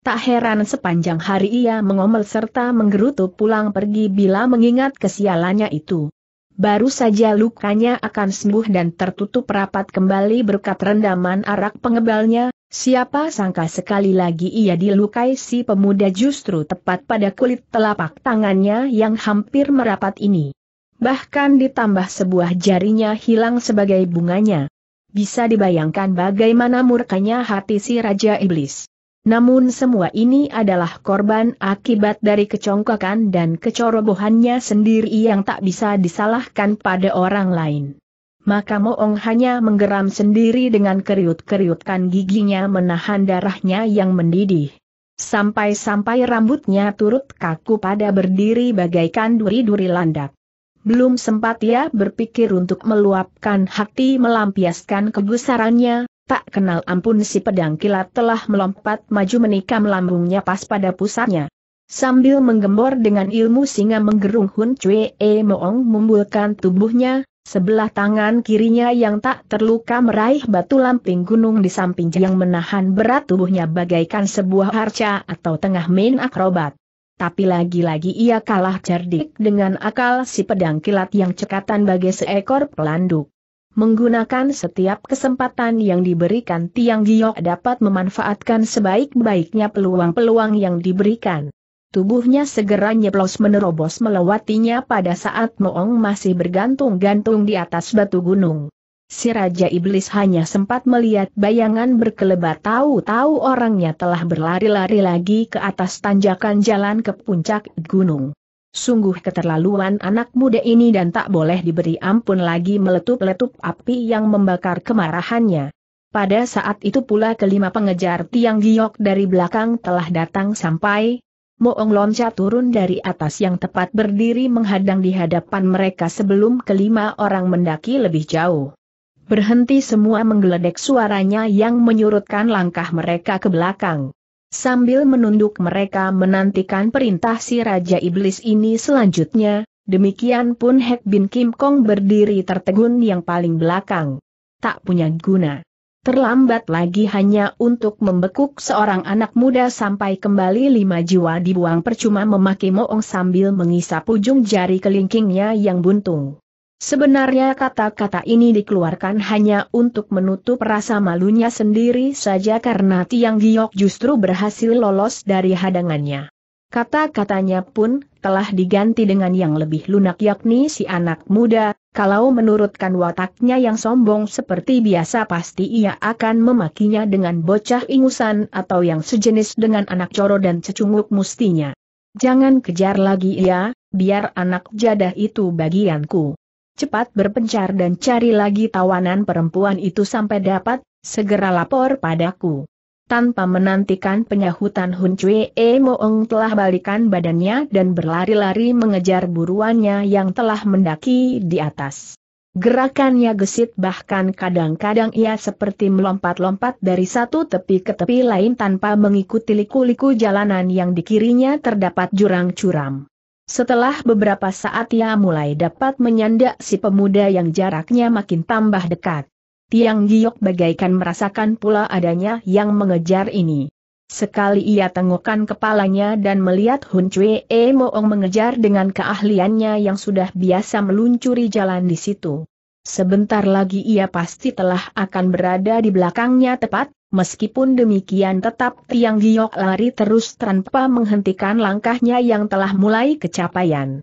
Tak heran sepanjang hari ia mengomel serta menggerutu pulang pergi bila mengingat kesialannya itu. Baru saja lukanya akan sembuh dan tertutup rapat kembali berkat rendaman arak pengebalnya, siapa sangka sekali lagi ia dilukai si pemuda justru tepat pada kulit telapak tangannya yang hampir merapat ini bahkan ditambah sebuah jarinya hilang sebagai bunganya. Bisa dibayangkan bagaimana murkanya hati si Raja Iblis. Namun semua ini adalah korban akibat dari kecongkakan dan kecorobohannya sendiri yang tak bisa disalahkan pada orang lain. Maka Moong hanya menggeram sendiri dengan keriut-keriutkan giginya menahan darahnya yang mendidih. Sampai-sampai rambutnya turut kaku pada berdiri bagaikan duri-duri landak. Belum sempat ia ya berpikir untuk meluapkan hati melampiaskan kegusarannya, tak kenal ampun si pedang kilat telah melompat maju menikam lambungnya pas pada pusatnya. Sambil menggembor dengan ilmu singa menggerung Hun Cue E Moong membulkan tubuhnya, sebelah tangan kirinya yang tak terluka meraih batu lamping gunung di samping yang menahan berat tubuhnya bagaikan sebuah arca atau tengah main akrobat tapi lagi-lagi ia kalah cerdik dengan akal si pedang kilat yang cekatan bagai seekor pelanduk. Menggunakan setiap kesempatan yang diberikan Tiang Giok dapat memanfaatkan sebaik-baiknya peluang-peluang yang diberikan. Tubuhnya segera nyeplos menerobos melewatinya pada saat Moong masih bergantung-gantung di atas batu gunung. Si Raja Iblis hanya sempat melihat bayangan berkelebat tahu-tahu orangnya telah berlari-lari lagi ke atas tanjakan jalan ke puncak gunung. Sungguh keterlaluan anak muda ini dan tak boleh diberi ampun lagi meletup-letup api yang membakar kemarahannya. Pada saat itu pula kelima pengejar tiang giok dari belakang telah datang sampai, Moong loncat turun dari atas yang tepat berdiri menghadang di hadapan mereka sebelum kelima orang mendaki lebih jauh. Berhenti semua menggeledek suaranya yang menyurutkan langkah mereka ke belakang. Sambil menunduk mereka menantikan perintah si Raja Iblis ini selanjutnya, demikian pun Hek Bin Kim Kong berdiri tertegun yang paling belakang. Tak punya guna. Terlambat lagi hanya untuk membekuk seorang anak muda sampai kembali lima jiwa dibuang percuma memaki Moong sambil mengisap ujung jari kelingkingnya yang buntung. Sebenarnya kata-kata ini dikeluarkan hanya untuk menutup rasa malunya sendiri saja karena Tiang Giok justru berhasil lolos dari hadangannya. Kata-katanya pun telah diganti dengan yang lebih lunak yakni si anak muda, kalau menurutkan wataknya yang sombong seperti biasa pasti ia akan memakinya dengan bocah ingusan atau yang sejenis dengan anak coro dan cecunguk mustinya. Jangan kejar lagi ia, ya, biar anak jadah itu bagianku cepat berpencar dan cari lagi tawanan perempuan itu sampai dapat, segera lapor padaku. Tanpa menantikan penyahutan Hun Cui, E Moong telah balikan badannya dan berlari-lari mengejar buruannya yang telah mendaki di atas. Gerakannya gesit bahkan kadang-kadang ia seperti melompat-lompat dari satu tepi ke tepi lain tanpa mengikuti liku-liku jalanan yang di kirinya terdapat jurang curam. Setelah beberapa saat ia mulai dapat menyandak si pemuda yang jaraknya makin tambah dekat. Tiang Giok bagaikan merasakan pula adanya yang mengejar ini. Sekali ia tengokkan kepalanya dan melihat Hun Cui E Moong mengejar dengan keahliannya yang sudah biasa meluncuri jalan di situ. Sebentar lagi ia pasti telah akan berada di belakangnya tepat, Meskipun demikian tetap Tiang Giok lari terus tanpa menghentikan langkahnya yang telah mulai kecapaian.